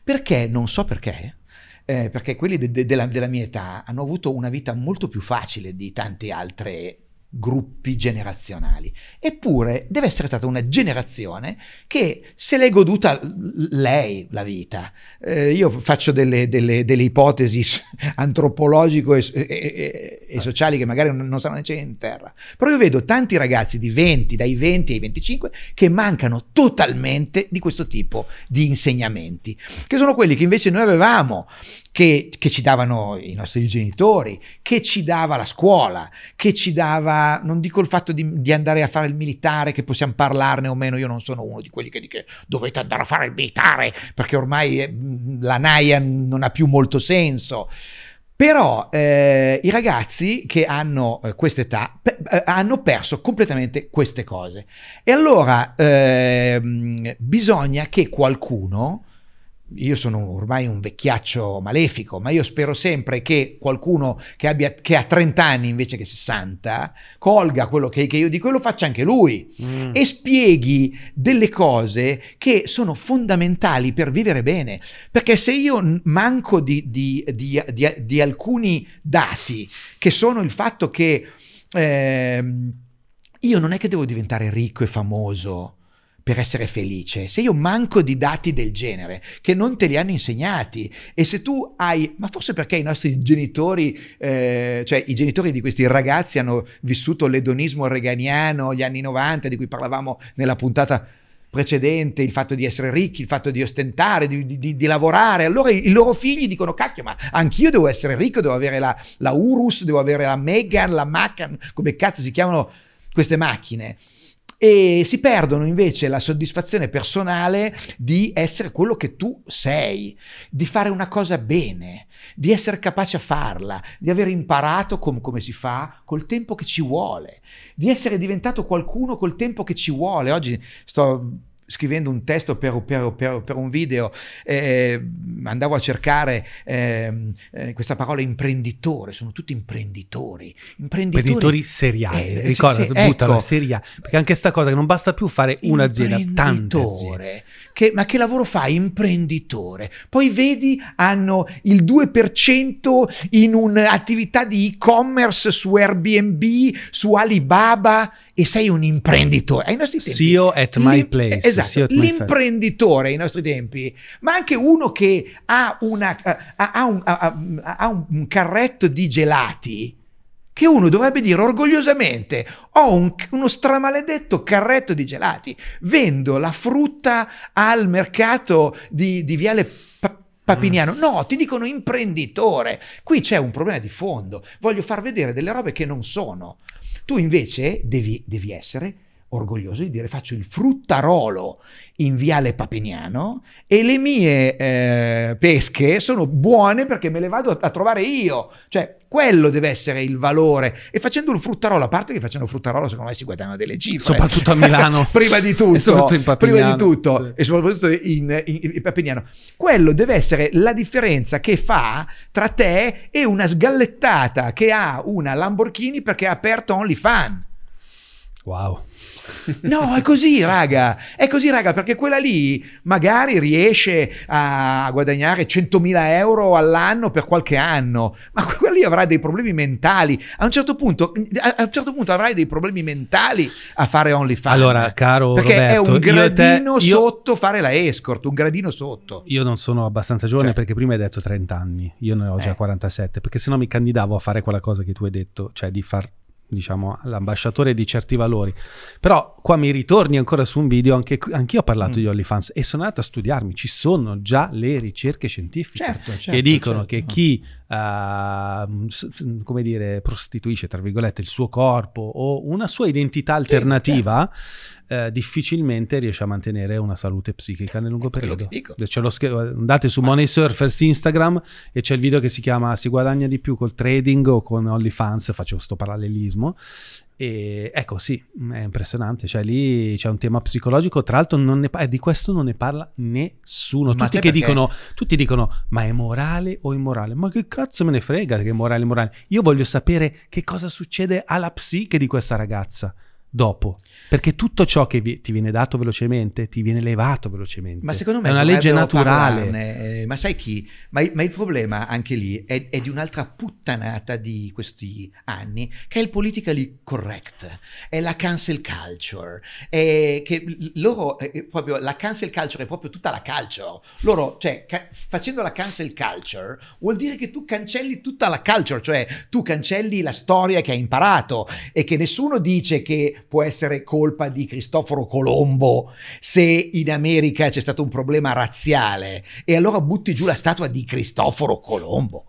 Perché, non so perché, eh, perché quelli de- de- della, della mia età hanno avuto una vita molto più facile di tante altre gruppi generazionali. Eppure deve essere stata una generazione che se l'è goduta lei la vita. Eh, io faccio delle, delle, delle ipotesi antropologiche e, e, e, sociali che magari non, non saranno in terra, però io vedo tanti ragazzi di 20, dai 20 ai 25, che mancano totalmente di questo tipo di insegnamenti, che sono quelli che invece noi avevamo che, che, ci davano i nostri genitori, che ci dava la scuola, che ci dava, non dico il fatto di, di andare a fare il militare, che possiamo parlarne o meno, io non sono uno di quelli che dice dovete andare a fare il militare, perché ormai eh, la naia non ha più molto senso. Però eh, i ragazzi che hanno eh, questa età pe- eh, hanno perso completamente queste cose. E allora ehm, bisogna che qualcuno io sono ormai un vecchiaccio malefico, ma io spero sempre che qualcuno che, abbia, che ha 30 anni invece che 60 colga quello che, che io dico e lo faccia anche lui mm. e spieghi delle cose che sono fondamentali per vivere bene. Perché se io manco di, di, di, di alcuni dati, che sono il fatto che eh, io non è che devo diventare ricco e famoso per essere felice, se io manco di dati del genere, che non te li hanno insegnati, e se tu hai, ma forse perché i nostri genitori, eh, cioè i genitori di questi ragazzi hanno vissuto l'edonismo reganiano, gli anni 90, di cui parlavamo nella puntata precedente, il fatto di essere ricchi, il fatto di ostentare, di, di, di, lavorare. Allora i loro figli dicono: cacchio, ma anch'io devo essere ricco, devo avere la, la Urus, devo avere la Megan, la Macan, come cazzo si chiamano queste macchine e si perdono invece la soddisfazione personale di essere quello che tu sei, di fare una cosa bene, di essere capace a farla, di aver imparato com- come si fa col tempo che ci vuole, di essere diventato qualcuno col tempo che ci vuole. Oggi sto scrivendo un testo per, per, per, per un video, eh, andavo a cercare ehm, eh, questa parola imprenditore, sono tutti imprenditori. Imprenditori, imprenditori seriali, eh, ricorda, sì, sì, ecco, seria, perché anche questa cosa che non basta più fare un'azienda, tante aziende che, ma che lavoro fai? Imprenditore. Poi vedi, hanno il 2% in un'attività di e-commerce su Airbnb, su Alibaba e sei un imprenditore. Ai nostri tempi. CEO at my place. Esatto, l'imprenditore ai nostri tempi, ma anche uno che ha, una, eh, ha, ha, un, ha, ha un carretto di gelati che uno dovrebbe dire orgogliosamente ho un, uno stramaledetto carretto di gelati, vendo la frutta al mercato di, di Viale pa- Papiniano. Mm. No, ti dicono imprenditore. Qui c'è un problema di fondo. Voglio far vedere delle robe che non sono. Tu invece devi, devi essere orgoglioso di dire faccio il fruttarolo in Viale Papiniano e le mie eh, pesche sono buone perché me le vado a, a trovare io. Cioè, quello deve essere il valore. E facendo il fruttarola, a parte che facendo il fruttarola, secondo me si guadagnano delle cifre. Soprattutto a Milano. [laughs] prima di tutto. E soprattutto Prima di tutto. Sì. E soprattutto in, in, in Papignano. Quello deve essere la differenza che fa tra te e una sgallettata che ha una Lamborghini perché ha aperto OnlyFans. Wow. No, è così, raga. È così, raga, perché quella lì magari riesce a guadagnare 100.000 euro all'anno per qualche anno, ma quella lì avrà dei problemi mentali. A un certo punto, a un certo punto avrai dei problemi mentali a fare OnlyFans. Allora, caro perché Roberto, è un gradino te, io... sotto fare la escort, un gradino sotto. Io non sono abbastanza giovane cioè. perché prima hai detto 30 anni, io ne ho eh. già 47, perché se no mi candidavo a fare quella cosa che tu hai detto, cioè di far diciamo, l'ambasciatore di certi valori. Però qua mi ritorni ancora su un video, anche anch'io ho parlato mm. di OnlyFans e sono andato a studiarmi, ci sono già le ricerche scientifiche certo, certo, che dicono certo. che chi, uh, come dire, prostituisce, tra virgolette, il suo corpo o una sua identità alternativa eh, difficilmente riesce a mantenere una salute psichica nel lungo periodo. Cioè, andate su Money Surfers Instagram e c'è il video che si chiama Si guadagna di più col trading o con OnlyFans, faccio questo parallelismo. E ecco, sì, è impressionante. Cioè, lì c'è un tema psicologico. Tra l'altro, non ne pa- di questo non ne parla nessuno. Tutti, che dicono, tutti dicono: Ma è morale o immorale? Ma che cazzo me ne frega che è morale o immorale? Io voglio sapere che cosa succede alla psiche di questa ragazza dopo, perché tutto ciò che vi, ti viene dato velocemente ti viene levato velocemente. Ma secondo me è una legge naturale. Parlarne, eh, ma sai chi? Ma, ma, il problema anche lì è, è, di un'altra puttanata di questi anni, che è il politically correct, è la cancel culture, è che loro, è eh, eh, proprio la cancel culture è proprio tutta la culture. Loro, cioè, ca- facendo la cancel culture vuol dire che tu cancelli tutta la culture, cioè tu cancelli la storia che hai imparato e che nessuno dice che può essere colpa di Cristoforo Colombo se in America c'è stato un problema razziale e allora butti giù la statua di Cristoforo Colombo.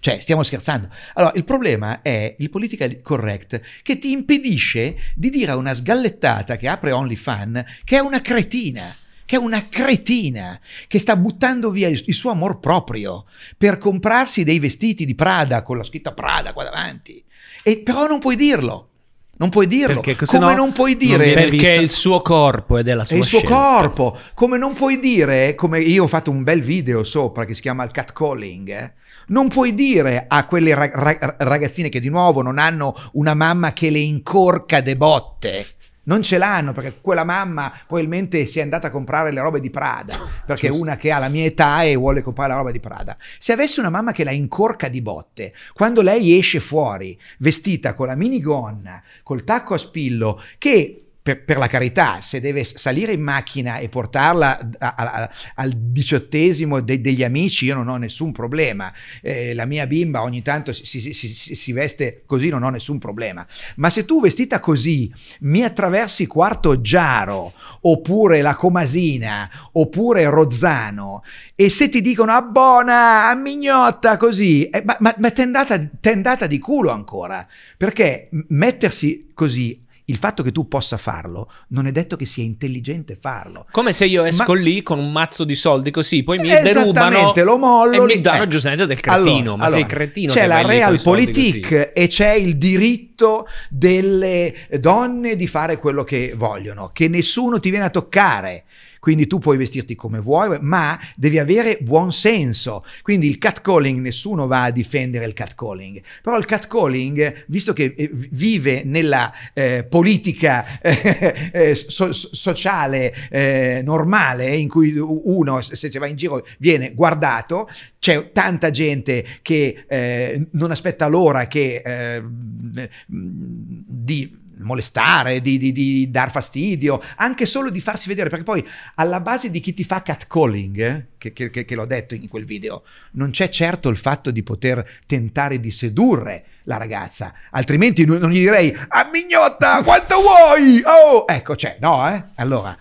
Cioè, stiamo scherzando. Allora, il problema è il politically correct che ti impedisce di dire a una sgallettata che apre OnlyFans che è una cretina che è una cretina, che sta buttando via il, suo amor proprio per comprarsi dei vestiti di Prada con la scritta Prada qua davanti. E però non puoi dirlo. Non puoi dirlo. Perché, come no, non puoi dire non perché vista. il suo corpo è della sua è il suo scelta. corpo. Come non puoi dire, come io ho fatto un bel video sopra che si chiama il catcalling, eh? non puoi dire a quelle rag- rag- ragazzine che di nuovo non hanno una mamma che le incorca de botte non ce l'hanno perché quella mamma probabilmente si è andata a comprare le robe di Prada perché Just. è una che ha la mia età e vuole comprare la roba di Prada. Se avesse una mamma che la incorca di botte, quando lei esce fuori vestita con la minigonna, col tacco a spillo, che per, per, la carità, se deve salire in macchina e portarla a, a, a, al diciottesimo de, degli amici, io non ho nessun problema. Eh, la mia bimba ogni tanto si, si, si, si, veste così, non ho nessun problema. Ma se tu vestita così mi attraversi Quarto Giaro, oppure la Comasina, oppure Rozzano, e se ti dicono a ah, buona, a ah, mignotta, così, eh, ma, ma, ma t'è andata, andata di culo ancora. Perché mettersi così il fatto che tu possa farlo non è detto che sia intelligente farlo. Come se io esco Ma... lì con un mazzo di soldi così, poi mi derubano lo mollo, e li... mi danno eh. giustamente del cretino. Allora, Ma allora, sei cretino. C'è la realpolitik e c'è il diritto delle donne di fare quello che vogliono, che nessuno ti viene a toccare. Quindi tu puoi vestirti come vuoi, ma devi avere buon senso. Quindi il catcalling, nessuno va a difendere il catcalling, però il catcalling, visto che eh, vive nella eh, politica [laughs] eh, so- sociale eh, normale, in cui uno se ci va in giro viene guardato, c'è tanta gente che eh, non aspetta l'ora che eh, di molestare, di, di, di, dar fastidio, anche solo di farsi vedere, perché poi alla base di chi ti fa catcalling, eh, che, che, che l'ho detto in quel video, non c'è certo il fatto di poter tentare di sedurre la ragazza, altrimenti non, non gli direi, a ah, mignotta, quanto vuoi? Oh, ecco, cioè, no, eh? Allora...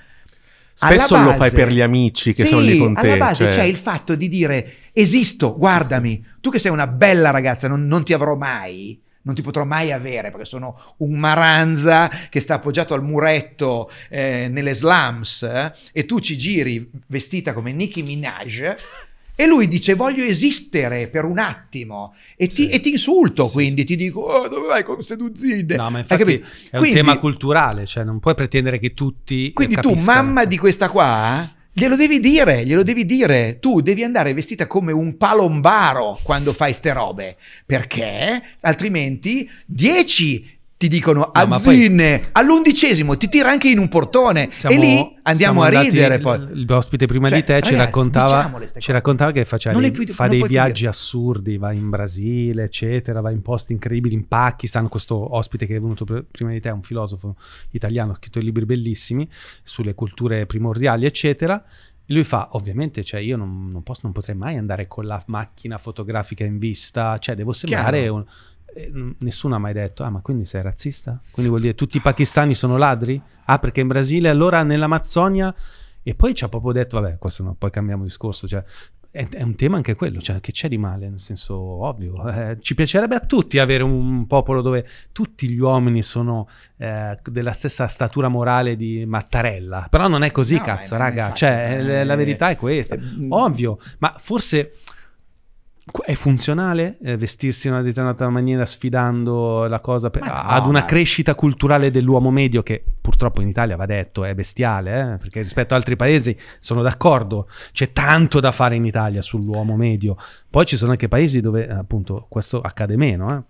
Spesso base, lo fai per gli amici che sì, sono lì con te. Alla base cioè... c'è il fatto di dire esisto, guardami, tu che sei una bella ragazza, non, non ti avrò mai, non ti potrò mai avere perché sono un maranza che sta appoggiato al muretto eh, nelle slums eh, e tu ci giri vestita come Nicki Minaj e lui dice voglio esistere per un attimo e ti, sì. e ti insulto sì. quindi ti dico oh, dove vai con seduzzine no ma infatti è un quindi, tema culturale cioè non puoi pretendere che tutti quindi tu mamma di questa qua Glielo devi dire, glielo devi dire. Tu devi andare vestita come un palombaro quando fai ste robe, perché altrimenti 10 ti dicono no, azzine poi... all'undicesimo, ti tira anche in un portone siamo, e lì andiamo a ridere. Poi. L'ospite prima cioè, di te ragazzi, ci, raccontava, ci raccontava che faceva dei, più, fa dei viaggi dire. assurdi, va in Brasile, eccetera, va in posti incredibili, in Pakistan, questo ospite che è venuto prima di te un filosofo italiano, ha scritto libri bellissimi sulle culture primordiali, eccetera. lui fa, ovviamente, cioè io non, non, posso, non potrei mai andare con la macchina fotografica in vista, cioè devo sembrare Chiaro. un nessuno ha mai detto, ah ma quindi sei razzista? Quindi vuol dire tutti i pakistani sono ladri? Ah perché in Brasile allora nell'Amazzonia... E poi ci ha proprio detto, vabbè, questo no, poi cambiamo discorso, cioè, è, è, un tema anche quello, cioè che c'è di male, nel senso ovvio, eh, ci piacerebbe a tutti avere un popolo dove tutti gli uomini sono eh, della stessa statura morale di Mattarella, però non è così, no, cazzo, raga, cioè la verità è questa, eh, mm. ovvio, ma forse è funzionale eh, vestirsi in una determinata maniera sfidando la cosa per, no, ad una crescita culturale dell'uomo medio che purtroppo in Italia va detto è bestiale eh? perché rispetto ad altri paesi sono d'accordo c'è tanto da fare in Italia sull'uomo medio poi ci sono anche paesi dove appunto questo accade meno eh?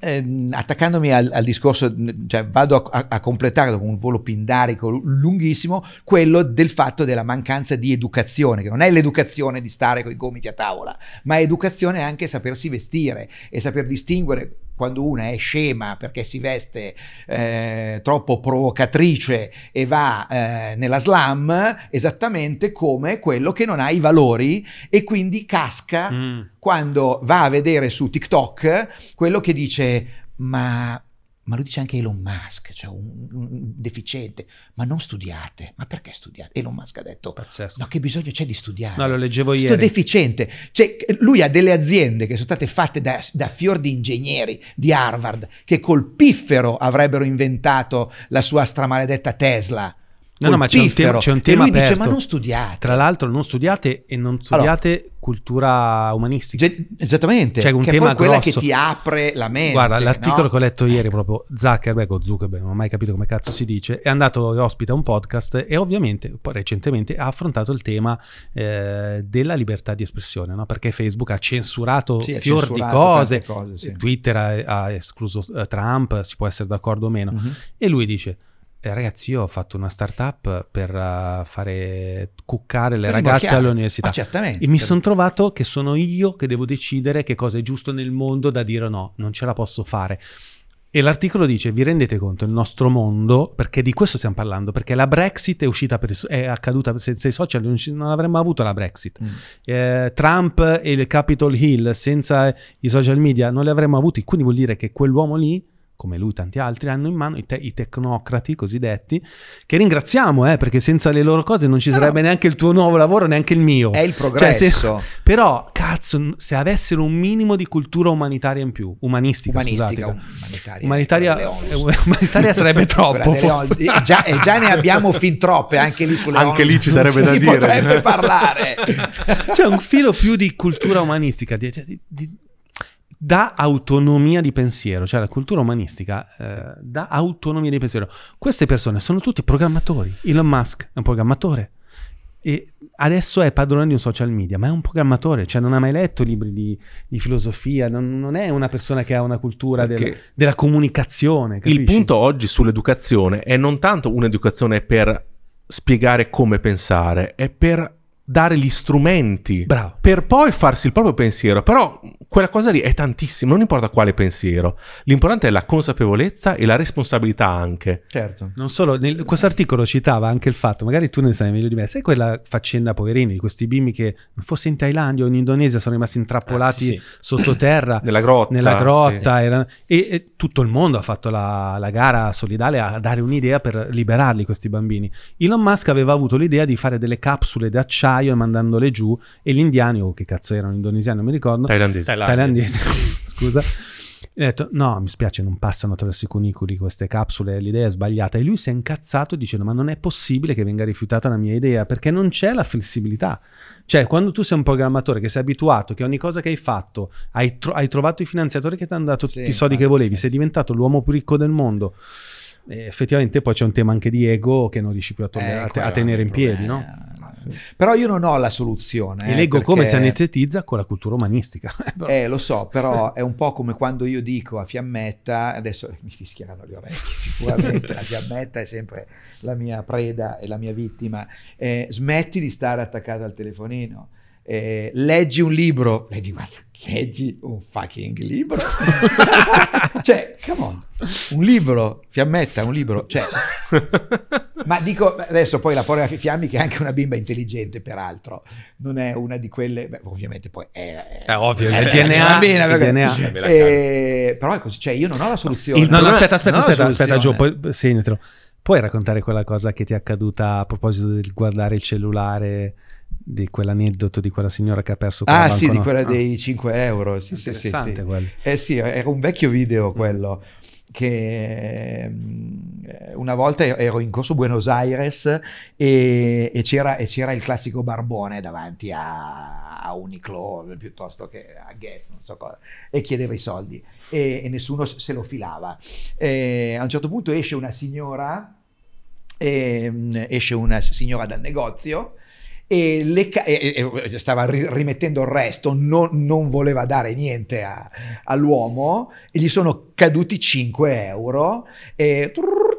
eh, attaccandomi al, al discorso, cioè vado a, a, completare con un volo pindarico lunghissimo, quello del fatto della mancanza di educazione, che non è l'educazione di stare con i gomiti a tavola, ma è educazione anche sapersi vestire e saper distinguere quando una è scema perché si veste eh, troppo provocatrice e va eh, nella slam, esattamente come quello che non ha i valori e quindi casca mm. quando va a vedere su TikTok quello che dice ma ma lo dice anche Elon Musk, cioè un, un, deficiente, ma non studiate, ma perché studiate? Elon Musk ha detto, Pazzesco. no che bisogno c'è di studiare? No, lo leggevo io. Sto ieri. deficiente, cioè lui ha delle aziende che sono state fatte da, da fior di ingegneri di Harvard che col piffero avrebbero inventato la sua stramaledetta Tesla, No, no, ma c'è un tema, c'è un tema e lui aperto. dice ma non studiate. Tra l'altro non studiate e non studiate allora, cultura umanistica. Ge- esattamente. C'è cioè, un che tema è quella grosso. che ti apre la mente. Guarda, l'articolo no? che ho letto eh. ieri proprio Zuckerberg o Zuckerberg, non ho mai capito come cazzo si dice, è andato e ospita un podcast e ovviamente recentemente ha affrontato il tema eh, della libertà di espressione, no? Perché Facebook ha censurato sì, fior censurato di cose, cose sì. Twitter ha, ha escluso uh, Trump, si può essere d'accordo o meno. Mm-hmm. E lui dice eh, ragazzi, io ho fatto una startup per uh, fare cuccare le per ragazze all'università. Ah, certamente. E mi sono trovato che sono io che devo decidere che cosa è giusto nel mondo da dire o no, non ce la posso fare. E l'articolo dice, vi rendete conto, il nostro mondo, perché di questo stiamo parlando, perché la Brexit è, uscita per, è accaduta senza i social, non, non avremmo avuto la Brexit. Mm. Eh, Trump e il Capitol Hill senza i social media non li avremmo avuti, quindi vuol dire che quell'uomo lì come lui e tanti altri, hanno in mano i, te- i tecnocrati cosiddetti, che ringraziamo, eh, perché senza le loro cose non ci sarebbe no. neanche il tuo nuovo lavoro, neanche il mio. È il cioè, progresso. Cioè, se, [laughs] però, cazzo, se avessero un minimo di cultura umanitaria in più, umanistica, umanistica scusate. Umanitaria. Umanitaria, eh, umanitaria sarebbe [laughs] [laughs] troppo. già, eh, già ne abbiamo fin troppe, anche lì sulle Anche on- lì ci sarebbe da si dire. potrebbe parlare. C'è cioè, un filo più di cultura umanistica, di, cioè, di, di dà autonomia di pensiero, cioè la cultura umanistica eh, dà autonomia di pensiero. Queste persone sono tutti programmatori. Elon Musk è un programmatore. E adesso è padrone di un social media, ma è un programmatore, cioè non ha mai letto libri di, di filosofia, non, non, è una persona che ha una cultura del, della comunicazione. Capisci? Il punto oggi sull'educazione è non tanto un'educazione per spiegare come pensare, è per dare gli strumenti Bravo. per poi farsi il proprio pensiero. Però quella cosa lì è tantissima, non importa quale pensiero. L'importante è la consapevolezza e la responsabilità anche. Certo. Non solo, questo articolo citava anche il fatto, magari tu ne sai meglio di me, sai quella faccenda poverini di questi bimbi che fosse in Thailandia o in Indonesia sono rimasti intrappolati ah, sì, sì. sottoterra [clears throat] nella grotta, nella grotta sì. erano, e, e, tutto il mondo ha fatto la, la gara solidale a dare un'idea per liberarli questi bambini. Elon Musk aveva avuto l'idea di fare delle capsule d'acciaio paio e mandandole giù e gli indiani, o oh, che cazzo erano, indonesiani, non mi ricordo. Thailandesi. Thailandesi, [laughs] scusa. E ha detto: No, mi spiace, non passano attraverso i cunicoli queste capsule, l'idea è sbagliata. E lui si è incazzato dicendo: Ma non è possibile che venga rifiutata la mia idea perché non c'è la flessibilità. Cioè, quando tu sei un programmatore che sei abituato, che ogni cosa che hai fatto hai, tro- hai trovato i finanziatori che ti hanno dato sì, tutti i soldi infatti, che volevi, sì. sei diventato l'uomo più ricco del mondo eh, effettivamente poi c'è un tema anche di ego che non riesci più a, tollerare, eh, a tenere in piedi, no? Eh, sì. Però io non ho la soluzione. E leggo eh, perché... come si anestetizza con la cultura umanistica. [laughs] eh, lo so, però è un po' come quando io dico a fiammetta, adesso mi fischieranno le orecchie [laughs] sicuramente, la fiammetta è sempre la mia preda e la mia vittima, eh, smetti di stare attaccata al telefonino eh, leggi un libro, lei guarda, leggi un fucking libro? [laughs] cioè, come on, un libro, fiammetta, un libro, cioè... ma dico, adesso poi la povera Fiammi che è anche una bimba intelligente peraltro, non è una di quelle, beh, ovviamente poi è... È eh, ovvio, è il DNA, bambina, il DNA. Eh, però è così, cioè io non ho la soluzione. Il, no, no, aspetta, aspetta, aspetta, aspetta Gio, poi segnatelo. Puoi raccontare quella cosa che ti è accaduta a proposito del guardare il cellulare di quell'aneddoto di quella signora che ha perso quella Ah sì, di quella ah. dei 5 euro. Sì, sì, sì, sì. Eh sì, era un vecchio video mm. quello che eh, una volta ero in corso Buenos Aires e, e, c'era, e c'era, il classico barbone davanti a, a Uniqlo piuttosto che a Guess, non so cosa, e chiedeva i soldi e, e nessuno se lo filava. a un certo punto esce una signora, e, ehm, esce una signora dal negozio e, le, e, e stava ri, rimettendo il resto, no, non voleva dare niente a, all'uomo e gli sono caduti 5 euro e,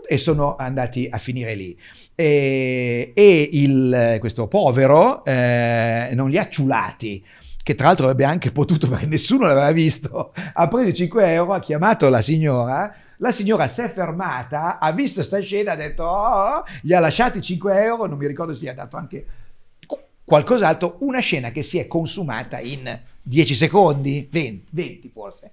e sono andati a finire lì. E, il, questo povero eh, non li ha ciulati che tra l'altro avrebbe anche potuto, [laughs] perché nessuno l'aveva visto, ha preso 5 euro, ha chiamato la signora, la signora si è fermata, ha visto sta scena, ha detto, oh, oh, oh" gli ha lasciati 5 euro, non mi ricordo se gli ha dato anche qualcos'altro, una scena che si è consumata in 10 secondi, 20, 20 forse.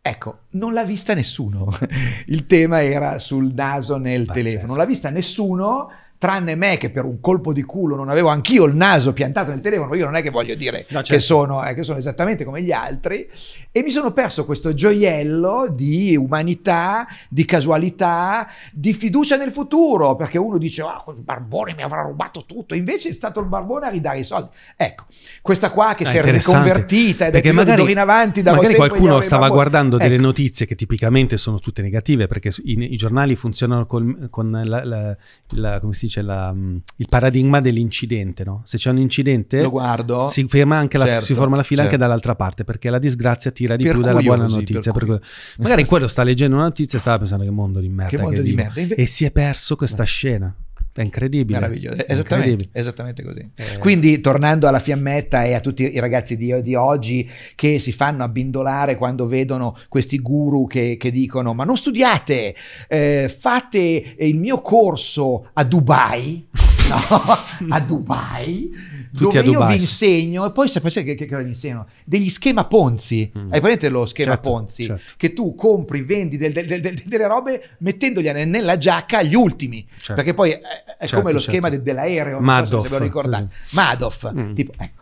Ecco, non l'ha vista nessuno. [laughs] Il tema era sul naso nel Pazzesco. telefono. Non l'ha vista nessuno tranne me che per un colpo di culo non avevo anch'io il naso piantato nel telefono, io non è che voglio dire no, certo. che, sono, eh, che, sono, esattamente come gli altri, e mi sono perso questo gioiello di umanità, di casualità, di fiducia nel futuro, perché uno dice, ah, quel barbone mi avrà rubato tutto, invece è stato il barbone a ridare i soldi. Ecco, questa qua che ah, si è riconvertita ed perché è magari, in avanti da Magari qualcuno stava barbone. guardando ecco. delle notizie che tipicamente sono tutte negative, perché i, i giornali funzionano col, con la, la, la, come si dice, la, mm, il paradigma dell'incidente, no? Se c'è un incidente, lo guardo, si, ferma la, certo, si forma la fila certo. anche dall'altra parte, perché la disgrazia tira di per più dalla buona così, notizia. Per per Magari quello sta leggendo una notizia e stava pensando che mondo di merda. Che mondo che di merda. E si è perso questa scena. È incredibile. Meraviglioso, è esattamente, incredibile. esattamente così. Eh. Quindi tornando alla fiammetta e a tutti i ragazzi di, di, oggi che si fanno abbindolare quando vedono questi guru che, che dicono ma non studiate, eh, fate eh, il mio corso a Dubai, [laughs] no? a Dubai tutti dove io vi insegno, e poi sapete che, che, che vi insegno? Degli schema Ponzi. Mm. Hai presente lo schema certo, Ponzi? Certo. Che tu compri, vendi del, del, del, delle robe mettendogli nella giacca gli ultimi. Certo. Perché poi è, è come certo, lo certo. schema de, dell'aereo, Madoff, so se ricordate. Sì. Madoff. Mm. Tipo, ecco.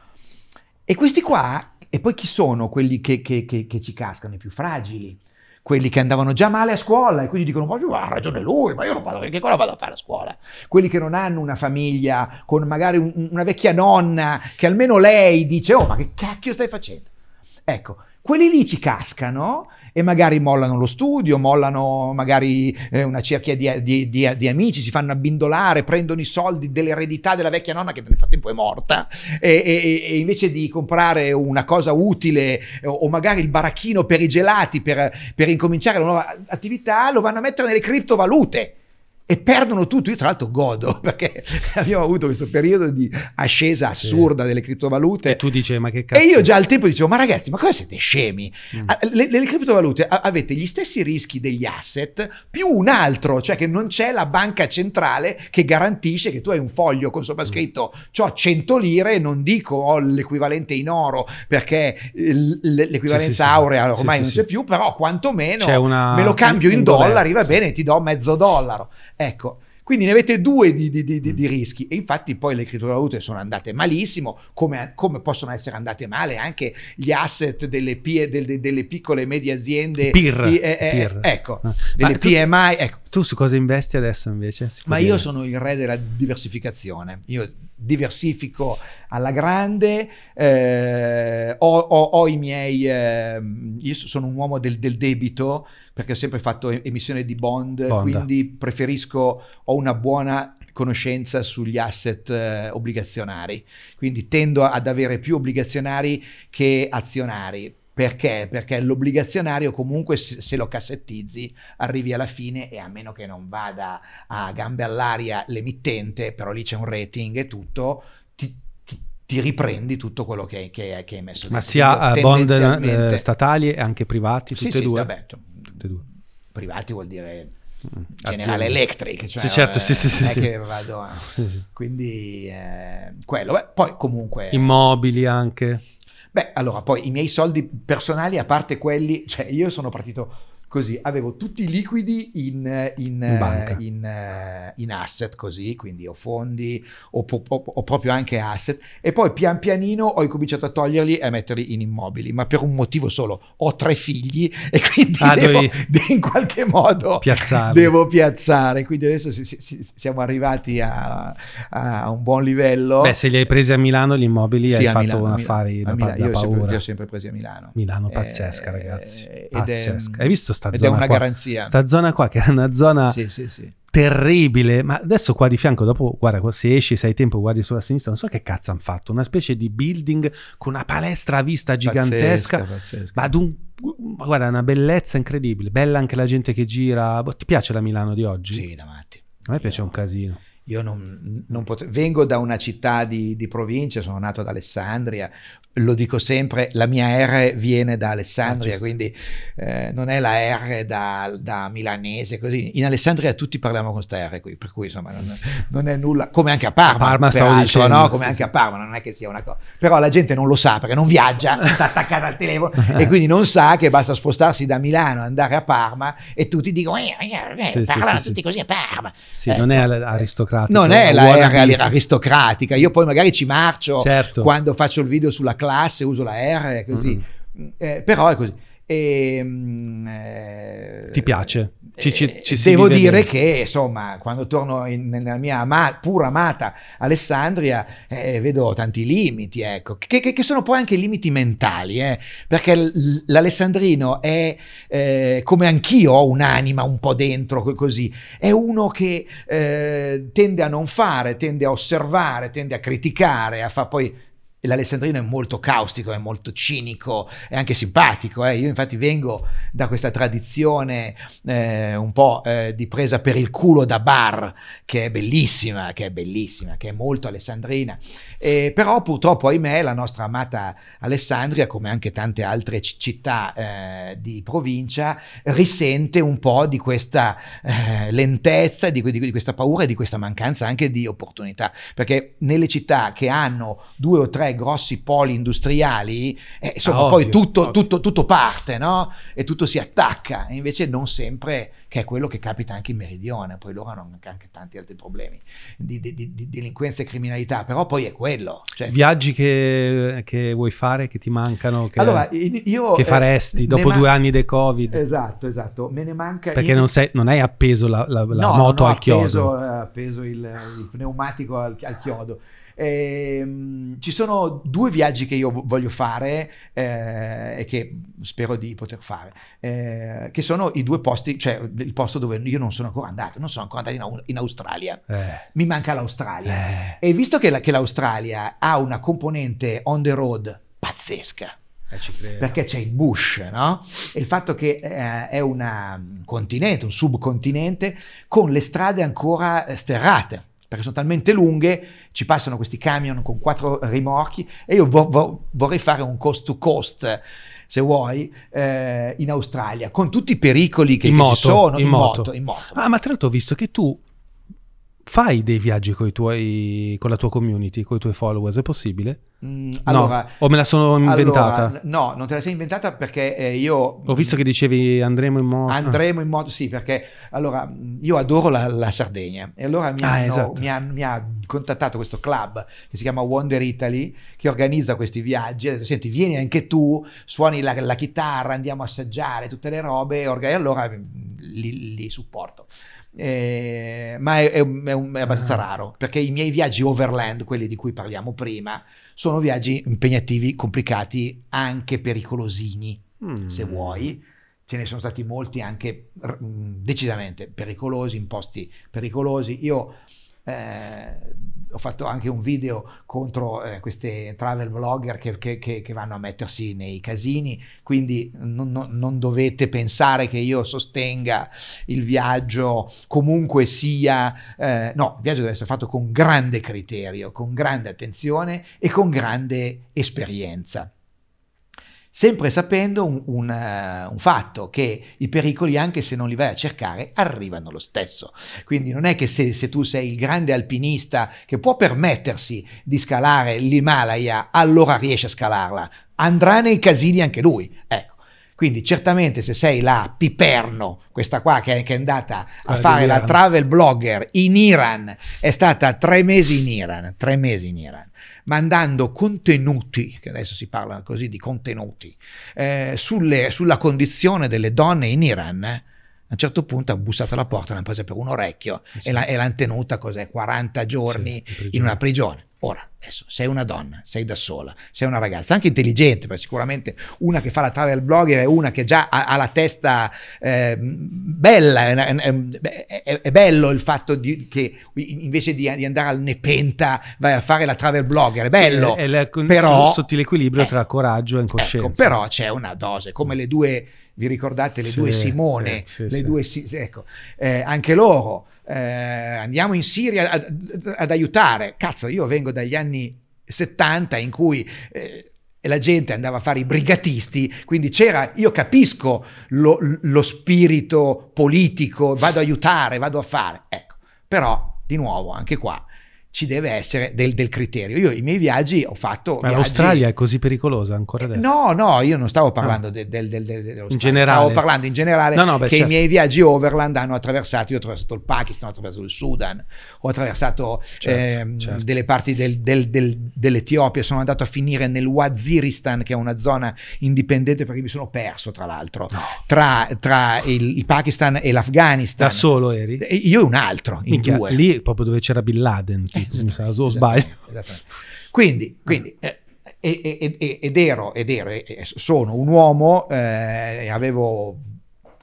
E questi qua, e poi chi sono quelli che, che ci cascano, i più fragili? quelli che andavano già male a scuola e quindi dicono ma ah, ha ragione lui, ma io non vado, che cosa vado a fare a scuola? Quelli che non hanno una famiglia, con magari un, una vecchia nonna che almeno lei dice oh ma che cacchio stai facendo? Ecco, quelli lì ci cascano e magari mollano lo studio, mollano magari eh, una cerchia di, di, di, di, amici, si fanno abbindolare, prendono i soldi dell'eredità della vecchia nonna che nel frattempo è morta e, e, e invece di comprare una cosa utile eh, o, magari il baracchino per i gelati per, per incominciare la nuova attività lo vanno a mettere nelle criptovalute e perdono tutto. Io, tra l'altro, godo [laughs] perché abbiamo avuto questo periodo di ascesa assurda sì. delle criptovalute. E tu dici, ma che cazzo? E io già al tempo dicevo, ma ragazzi, ma cosa siete scemi? Mm. Le, le, criptovalute avete gli stessi rischi degli asset più un altro, cioè che non c'è la banca centrale che garantisce che tu hai un foglio con sopra mm. scritto mm. ho 100 lire, non dico ho oh, l'equivalente in oro perché eh, l'equivalenza sì, sì, aurea ormai non c'è più, però quantomeno una... me lo cambio in dollari, va bene, ti do mezzo dollaro. Ecco, quindi ne avete due di, di, di, di, rischi e infatti poi le criptovalute sono andate malissimo, come, come, possono essere andate male anche gli asset delle, P, delle, delle piccole e medie aziende. PIR. Eh, eh, PIR. Ecco, ah. Ma delle tu, PMI. Ecco. Tu su cosa investi adesso invece? Ma dire. io sono il re della diversificazione. Io diversifico alla grande, eh, ho, ho, ho, i miei... Ehm, io sono un uomo del, del debito perché ho sempre fatto emissione di bond, Bonda. quindi preferisco, ho una buona conoscenza sugli asset eh, obbligazionari, quindi tendo ad avere più obbligazionari che azionari. Perché? Perché l'obbligazionario comunque se lo cassettizzi arrivi alla fine e a meno che non vada a gambe all'aria l'emittente, però lì c'è un rating e tutto, ti, ti, ti riprendi tutto quello che, che, che hai messo. Ma sia Quindi, eh, bond eh, statali e anche privati, tutti sì, e sì, due? Vabbè, tutte e due. Privati vuol dire mm. General Electric, cioè, certo, sì, certo, eh, sì, sì, sì, sì. A... quindi eh, quello, Beh, poi comunque immobili anche. Beh, allora poi i miei soldi personali, a parte quelli, cioè io sono partito così avevo tutti i liquidi in, in, in, eh, eh, in asset così, quindi ho fondi o, po- o, proprio anche asset e poi pian pianino ho incominciato a toglierli e a metterli in immobili, ma per un motivo solo, ho tre figli [laughs] e quindi ah, devo, devi... in qualche modo piazzare. devo piazzare, quindi adesso si, si, siamo arrivati a, a, un buon livello. Beh, se li hai presi a Milano gli immobili sì, hai fatto Milano, un affare da, da, da io paura. Sempre, sempre presi a Milano. Milano pazzesca eh, ragazzi, pazzesca. È... Hai visto sta sta Ed zona è una qua, garanzia. Sta zona qua che è una zona sì, sì, sì. terribile, ma adesso qua di fianco, dopo guarda, se esci, se hai tempo, guardi sulla sinistra, non so che cazzo hanno fatto, una specie di building con una palestra a vista gigantesca, pazzesca, pazzesca. ma ad un guarda, una bellezza incredibile, bella anche la gente che gira. Boh, ti piace la Milano di oggi? Sì, davanti. A me piace io, un casino. Io non, non potrei, vengo da una città di, di, provincia, sono nato ad Alessandria, lo dico sempre, la mia R viene da Alessandria, quindi eh, non è la R da, da, milanese, così. In Alessandria tutti parliamo con questa R qui, per cui insomma non, non è nulla, come anche a Parma, a Parma peraltro, dicendo, no? come sì, anche a Parma, non è che sia una cosa. Però la gente non lo sa perché non viaggia, [laughs] sta attaccata al telefono e quindi non sa che basta spostarsi da Milano, andare a Parma e tutti dicono, eh, eh, eh sì, parlano sì, tutti così a Parma. Sì, non è aristocratica. Non è eh, la R aristocratica, io poi magari ci marcio certo. quando faccio il video sulla classe classe, uso la R, così. Mm-hmm. Mm. Eh, però è così. E, ehm, eh, Ti piace? Ci, ci, ci devo dire bene. che insomma, quando torno in, nella mia ama, pur amata Alessandria eh, vedo tanti limiti, ecco, che, che, che, sono poi anche limiti mentali, eh, perché l'alessandrino è eh, come anch'io ho un'anima un po' dentro così, è uno che eh, tende a non fare, tende a osservare, tende a criticare, a fare poi e l'alessandrino è molto caustico, è molto cinico, è anche simpatico. Eh. Io infatti vengo da questa tradizione eh, un po' eh, di presa per il culo da bar, che è bellissima, che è bellissima, che è molto alessandrina. E, però purtroppo, ahimè, la nostra amata Alessandria, come anche tante altre c- città eh, di provincia, risente un po' di questa eh, lentezza, di, di, di questa paura e di questa mancanza anche di opportunità. Perché nelle città che hanno due o tre grossi poli industriali, eh, insomma, ah, poi ovvio, tutto, ovvio. Tutto, tutto, parte, no? E tutto si attacca. E invece non sempre, che è quello che capita anche in Meridione, poi loro hanno anche tanti altri problemi di, di, di, di delinquenza e criminalità, però poi è quello. Cioè, Viaggi che, che, vuoi fare, che ti mancano, che, allora, io, che eh, faresti eh, dopo due anni del Covid? Esatto, esatto, me ne manca... Perché in... non, sei, non hai appeso la, la, la no, moto al appeso, chiodo. Eh, appeso il, il pneumatico al, al chiodo. Eh, ci sono due viaggi che io voglio fare eh, e che spero di poter fare, eh, che sono i due posti, cioè il posto dove io non sono ancora andato, non sono ancora andato in, in Australia, eh. mi manca l'Australia. Eh. E visto che, la, che l'Australia ha una componente on the road pazzesca, eh, perché c'è il bush, no? E il fatto che eh, è una, un continente, un subcontinente con le strade ancora sterrate perché sono talmente lunghe, ci passano questi camion con quattro rimorchi e io vo- vo- vorrei fare un cost to cost, se vuoi, eh, in Australia, con tutti i pericoli che, in che moto, ci sono in, in moto. moto. in moto. Ah, ma tra l'altro ho visto che tu fai dei viaggi tuoi, con la tua community, con i tuoi followers, è possibile? Mm, allora, no. o me la sono inventata? Allora, no, non te la sei inventata perché eh, io... Ho visto che dicevi andremo in moto. Andremo in moto, sì, perché allora io adoro la, la Sardegna e allora mi, ah, hanno, esatto. mi, ha, mi, ha, contattato questo club che si chiama Wonder Italy che organizza questi viaggi ha detto senti vieni anche tu, suoni la, la chitarra, andiamo a assaggiare tutte le robe e allora mm, li, li supporto. Eh, ma è, è, è, un, è abbastanza ah. raro perché i miei viaggi overland, quelli di cui parliamo prima, sono viaggi impegnativi, complicati, anche pericolosini, mm. se vuoi. Ce ne sono stati molti anche mh, mm, decisamente pericolosi, in posti pericolosi. Io eh, ho fatto anche un video contro eh, queste travel blogger che, che, che, vanno a mettersi nei casini, quindi non, non, non, dovete pensare che io sostenga il viaggio comunque sia, eh, no, il viaggio deve essere fatto con grande criterio, con grande attenzione e con grande esperienza sempre sapendo un, un, eh, un, fatto che i pericoli, anche se non li vai a cercare, arrivano lo stesso. Quindi non è che se, se tu sei il grande alpinista che può permettersi di scalare l'Himalaya, allora riesce a scalarla. Andrà nei casini anche lui. Ecco. Quindi certamente se sei la Piperno, questa qua che è, che è andata a ah, fare la travel blogger in Iran, è stata tre mesi in Iran, tre mesi in Iran mandando contenuti, che adesso si parla così di contenuti, eh, sulle, sulla condizione delle donne in Iran, eh, a un certo punto ha bussato alla porta, l'hanno presa per un orecchio eh sì. e, l'hanno tenuta cos'è, 40 giorni sì, in, in una prigione. Ora, adesso, sei una donna, sei da sola, sei una ragazza, anche intelligente, perché sicuramente una che fa la travel blogger è una che già ha, ha la testa eh, bella, è, è, è, bello il fatto di, che invece di, di, andare al nepenta vai a fare la travel blogger, è bello. Sì, è, la, però, sottile equilibrio eh, tra coraggio e ecco, incoscienza. Ecco, però c'è una dose, come le due, vi ricordate le sì, due Simone, sì, le due, ecco, eh, anche loro eh, andiamo in Siria ad, ad, aiutare. Cazzo, io vengo dagli anni 70 in cui... Eh, la gente andava a fare i brigatisti, quindi c'era, io capisco lo, lo spirito politico, vado ad aiutare, vado a fare, ecco, però di nuovo anche qua ci deve essere del, del criterio. Io i miei viaggi ho fatto... Ma viaggi... l'Australia è così pericolosa ancora eh, adesso? No, no, io non stavo parlando no. del, del, del, dell'Australia, in generale. stavo parlando in generale no, no, beh, che certo. i miei viaggi overland hanno attraversato, io ho attraversato il Pakistan, ho attraversato il Sudan, ho attraversato certo, eh, certo. delle parti dell'Etiopia, sono andato a finire nel Waziristan, che è una zona indipendente perché mi sono perso tra l'altro, tra, tra il, il, Pakistan e l'Afghanistan. Da solo eri? Io un altro, in Minchia, due. Lì proprio dove c'era Bin Laden. Tipo mi sa, se sbaglio. Quindi, quindi ah. eh, ed ero, ed ero, sono un uomo, eh, avevo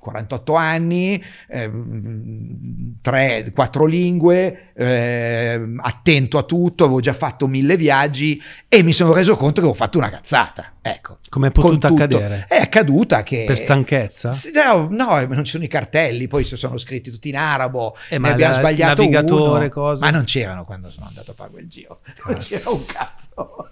48 anni, eh, 3 lingue, eh, attento a tutto, avevo già fatto mille viaggi e mi sono reso conto che avevo fatto una cazzata. Ecco. Come è potuto accadere? È accaduta che... Per stanchezza? No, no, non ci sono i cartelli, poi si sono scritti tutti in arabo, eh, e ma abbiamo la, sbagliato uno. Cosa? Ma non c'erano quando sono andato a fare quel giro. Cazzo. [laughs] Non c'era un cazzo.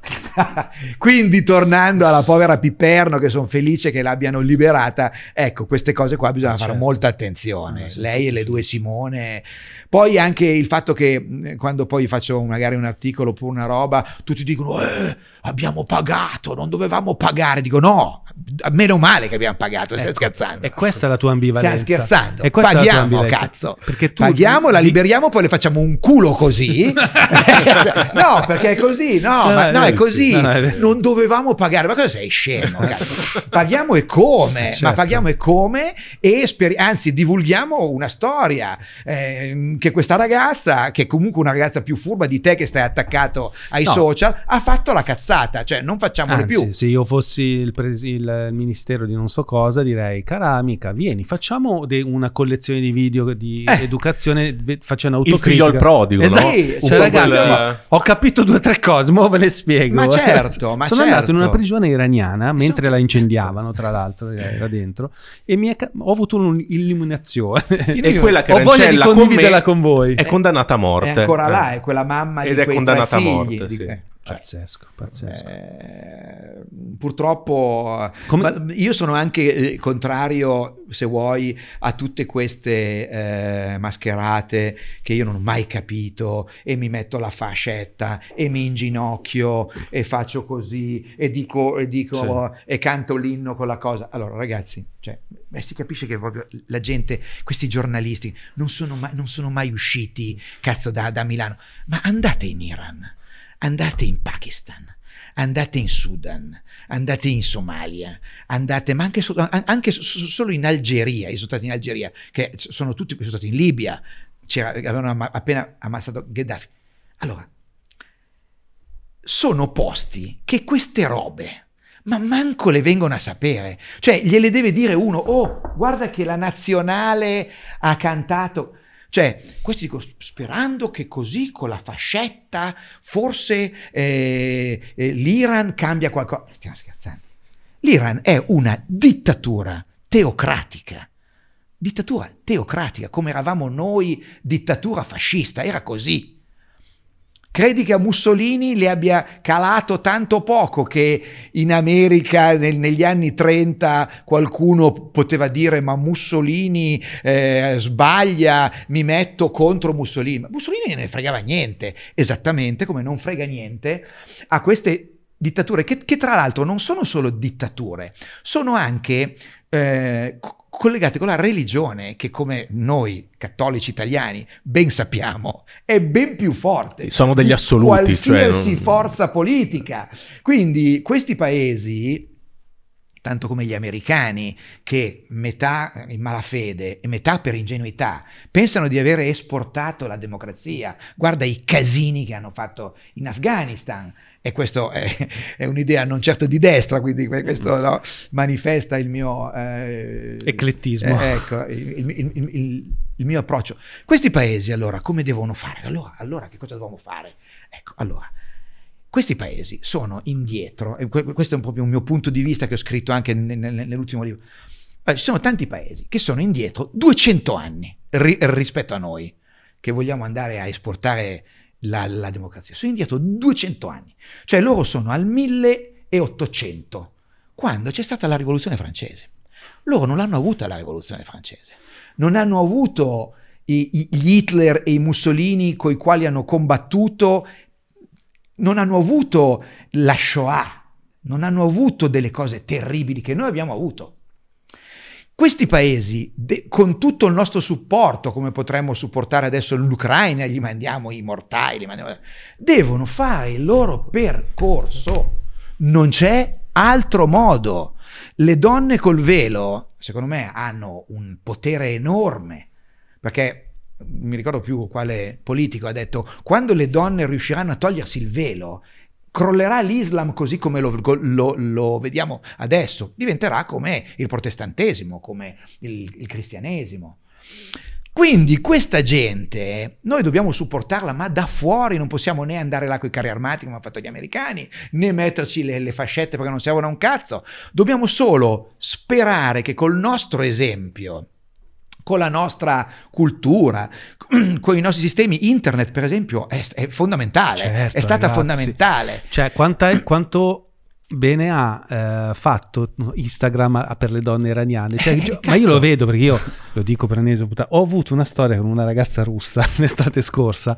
[laughs] Quindi tornando alla povera Piperno che sono felice che l'abbiano liberata, ecco queste cose qua bisogna certo. fare molta attenzione. Ah, sì, Lei e le due Simone. Poi anche il fatto che quando poi faccio magari un articolo oppure una roba, tutti dicono... Eh, abbiamo pagato, non dovevamo pagare. Dico no, meno male che abbiamo pagato, stai ecco. scherzando. E questa è la tua ambivalenza. Stai scherzando. E Paghiamo, cazzo. Perché tu Paghiamo, la liberiamo, poi le facciamo un culo così. [laughs] no, perché è così, no, no, ma, no è così. No, è non dovevamo pagare. Ma cosa sei scemo, [laughs] cazzo? Paghiamo e come? Certo. Ma paghiamo e come? E speri- anzi, divulghiamo una storia eh, che questa ragazza, che è comunque una ragazza più furba di te che stai attaccato ai social, ha fatto la cazzata passata, cioè non facciamole Anzi, più. Se io fossi il, pres- il, ministero di non so cosa, direi: cara amica, vieni, facciamo de- una collezione di video di eh. educazione ve- facendo autocritica. Il figlio al prodigo, esatto. no? Sì, cioè, ragazzi, quella... ho capito due o tre cose, ma ve le spiego. Ma certo, ma [laughs] Sono certo. andato in una certo. prigione iraniana mentre sono... la incendiavano, tra l'altro, era dentro, e mi è ca- ho avuto un'illuminazione. e quella che ho voglia di condividerla con, con voi. È condannata a morte. È ancora là, eh. è quella mamma Ed è condannata a morte, sì pazzesco, cioè, pazzesco. Eh, mm, purtroppo eh, io sono anche eh, contrario, se vuoi, a tutte queste eh, mascherate che io non ho mai capito e mi metto la fascetta e mi inginocchio e faccio così e dico, e, dico, sì. e canto l'inno con la cosa. Allora ragazzi, cioè, beh, si capisce che proprio la gente, questi giornalisti, non sono mai, non sono mai usciti cazzo, da, da Milano, ma andate in Iran andate in Pakistan, andate in Sudan, andate in Somalia, andate, ma anche, anche solo in Algeria, io sono stato in Algeria, che sono tutti, sono stato in Libia, avevano appena ammazzato Gheddafi. Allora, sono posti che queste robe, ma manco le vengono a sapere. Cioè, gliele deve dire uno, oh, guarda che la nazionale ha cantato. Cioè, questi dicono, sperando che così con la fascetta forse eh, eh, l'Iran cambia qualcosa. Stiamo scherzando. L'Iran è una dittatura teocratica. Dittatura teocratica, come eravamo noi dittatura fascista, era così. Credi che a Mussolini le abbia calato tanto poco che in America nel, negli anni 30 qualcuno poteva dire ma Mussolini eh, sbaglia, mi metto contro Mussolini? Ma Mussolini ne fregava niente, esattamente come non frega niente a queste dittature che, che tra l'altro non sono solo dittature, sono anche eh, collegate con la religione che come noi cattolici italiani ben sappiamo è ben più forte. Sono degli assoluti. Cioè, qualsiasi cioè non... forza politica. Quindi questi paesi tanto come gli americani, che metà in malafede e metà per ingenuità pensano di aver esportato la democrazia. Guarda i casini che hanno fatto in Afghanistan, e questo è, è, un'idea non certo di destra, quindi questo mm. no, manifesta il mio... Eh, Eclettismo. Eh, ecco, il, il, il, il, mio approccio. Questi paesi allora come devono fare? Allora, allora che cosa dobbiamo fare? Ecco, allora, questi paesi sono indietro, e questo è proprio un mio punto di vista che ho scritto anche nel, nel, nell'ultimo libro, allora, eh, ci sono tanti paesi che sono indietro 200 anni ri, rispetto a noi, che vogliamo andare a esportare la, la democrazia, sono indietro 200 anni, cioè loro sono al 1800, quando c'è stata la rivoluzione francese. Loro non l'hanno avuta la rivoluzione francese, non hanno avuto i, gli Hitler e i Mussolini con i quali hanno combattuto, non hanno avuto la Shoah, non hanno avuto delle cose terribili che noi abbiamo avuto. Questi paesi, de- con tutto il nostro supporto, come potremmo supportare adesso l'Ucraina, gli mandiamo i mortai, mandiamo... devono fare il loro percorso. Non c'è altro modo. Le donne col velo, secondo me, hanno un potere enorme, perché mi ricordo più quale politico ha detto, quando le donne riusciranno a togliersi il velo, crollerà l'Islam così come lo, lo, lo, vediamo adesso, diventerà come il protestantesimo, come il, il cristianesimo. Quindi questa gente noi dobbiamo supportarla, ma da fuori non possiamo né andare là con i carri armati come hanno fatto gli americani, né metterci le, le fascette perché non servono a un cazzo. Dobbiamo solo sperare che col nostro esempio, con la nostra cultura, [clears throat] con i nostri sistemi. Internet, per esempio, è, è fondamentale, certo, è stata ragazzi. fondamentale. Cioè, è, quanto bene ha eh, fatto Instagram per le donne iraniane. Cioè, eh, ma io lo vedo perché io lo dico per ennesima puttana. Ho avuto una storia con una ragazza russa [laughs] l'estate scorsa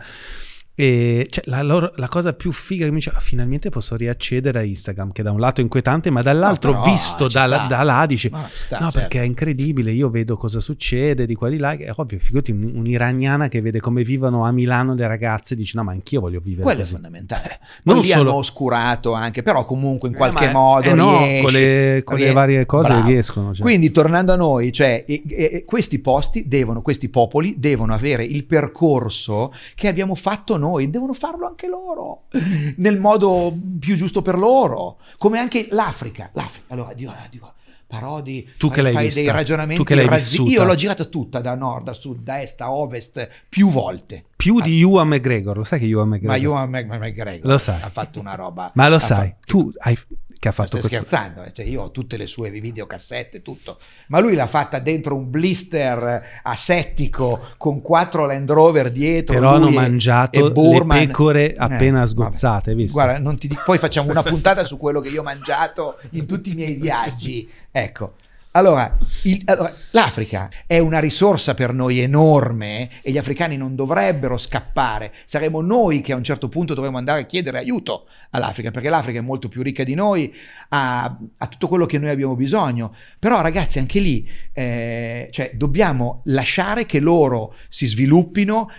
e cioè, la, loro, la, cosa più figa che mi diceva, ah, finalmente posso riaccedere a Instagram, che da un lato è inquietante, ma dall'altro, no, però, visto da, sta, da, là, dici, sta, no, certo. perché è incredibile, io vedo cosa succede di qua di là, è ovvio, figurati un'iraniana che vede come vivono a Milano le ragazze, dice, no, ma anch'io voglio vivere Quello così. è fondamentale. Eh, non Poi solo... oscurato anche, però comunque in eh, qualche eh, modo... Eh, no, con, le, con le, varie cose bravo. riescono. Cioè. Quindi tornando a noi, cioè, e, e, questi posti devono, questi popoli devono avere il percorso che abbiamo fatto noi noi, devono farlo anche loro, nel modo più giusto per loro, come anche l'Africa. L'Africa, allora, Dio, Dio, Parodi, tu che fai, fai dei ragionamenti. Tu che razz- Io l'ho girata tutta da nord a sud, da est a ovest, più volte. Più ah, di Ewan McGregor, lo sai che Ewan McGregor? Ma Ewan McGregor lo sai. ha fatto una roba. Ma lo sai, fatto... tu hai, che ha fatto questo. scherzando, eh, cioè io ho tutte le sue videocassette, tutto. Ma lui l'ha fatta dentro un blister asettico con quattro Land Rover dietro. Però hanno mangiato le pecore eh, appena eh, sgozzate, vabbè. visto? Guarda, dico, poi facciamo una puntata su quello che io ho mangiato in tutti i miei viaggi. Ecco, allora, il, allora, l'Africa è una risorsa per noi enorme e gli africani non dovrebbero scappare. Saremo noi che a un certo punto dovremo andare a chiedere aiuto all'Africa, perché l'Africa è molto più ricca di noi, ha, ha tutto quello che noi abbiamo bisogno. Però ragazzi, anche lì, eh, cioè, dobbiamo lasciare che loro si sviluppino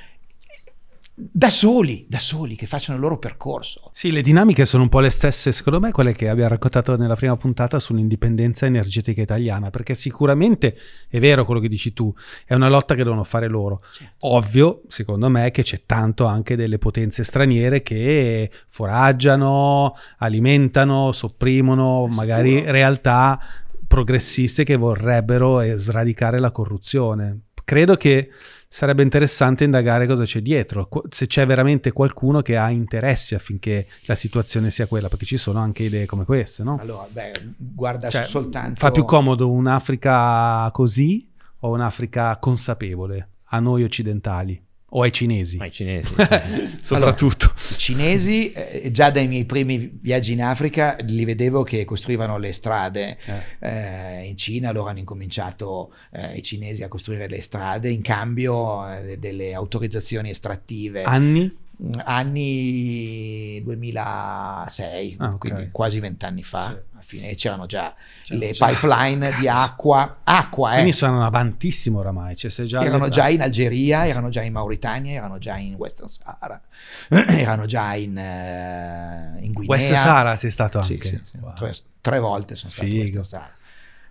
da soli, da soli, che facciano il loro percorso. Sì, le dinamiche sono un po' le stesse, secondo me, quelle che abbiamo raccontato nella prima puntata sull'indipendenza energetica italiana, perché sicuramente è vero quello che dici tu, è una lotta che devono fare loro. Certo. Ovvio, secondo me, che c'è tanto anche delle potenze straniere che foraggiano, alimentano, sopprimono magari realtà progressiste che vorrebbero sradicare la corruzione. Credo che sarebbe interessante indagare cosa c'è dietro, se c'è veramente qualcuno che ha interessi affinché la situazione sia quella, perché ci sono anche idee come queste, no? Allora, beh, guarda cioè, soltanto... Fa più comodo un'Africa così o un'Africa consapevole a noi occidentali? o ai cinesi? Ai cinesi. [laughs] Soprattutto. Allora, I cinesi, eh, già dai miei primi viaggi in Africa, li vedevo che costruivano le strade. Eh. Eh, in Cina loro hanno incominciato eh, i cinesi a costruire le strade in cambio eh, delle autorizzazioni estrattive. Anni? anni 2006, ah, okay. quindi quasi vent'anni fa. Sì. fine c'erano già c'erano le pipeline Cazzo. di acqua. acqua eh. Quindi sono avantissimo oramai. Cioè, già erano già in Algeria, erano già in Mauritania, erano già in Western Sahara, [clears throat] erano già in, uh, in Guinea. West Sahara sei stato anche? Sì, sì, sì. Wow. Tre, tre, volte sono stato in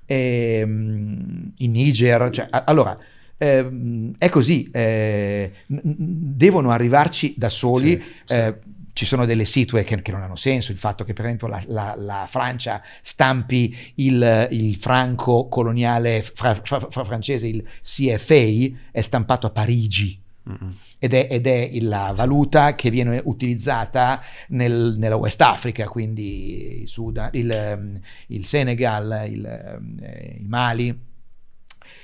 E, um, ehm, in Niger, cioè, allora eh, è così, eh, devono arrivarci da soli. Sì, eh, sì. Ci sono delle situe che, che, non hanno senso, il fatto che per esempio la, la, la Francia stampi il, il franco coloniale fra, fra, fra francese, il CFA, è stampato a Parigi. Ed è, ed è, la valuta che viene utilizzata nel, nella West Africa, quindi il, Sudan, il, ehm, il Senegal, il, ehm, eh, il Mali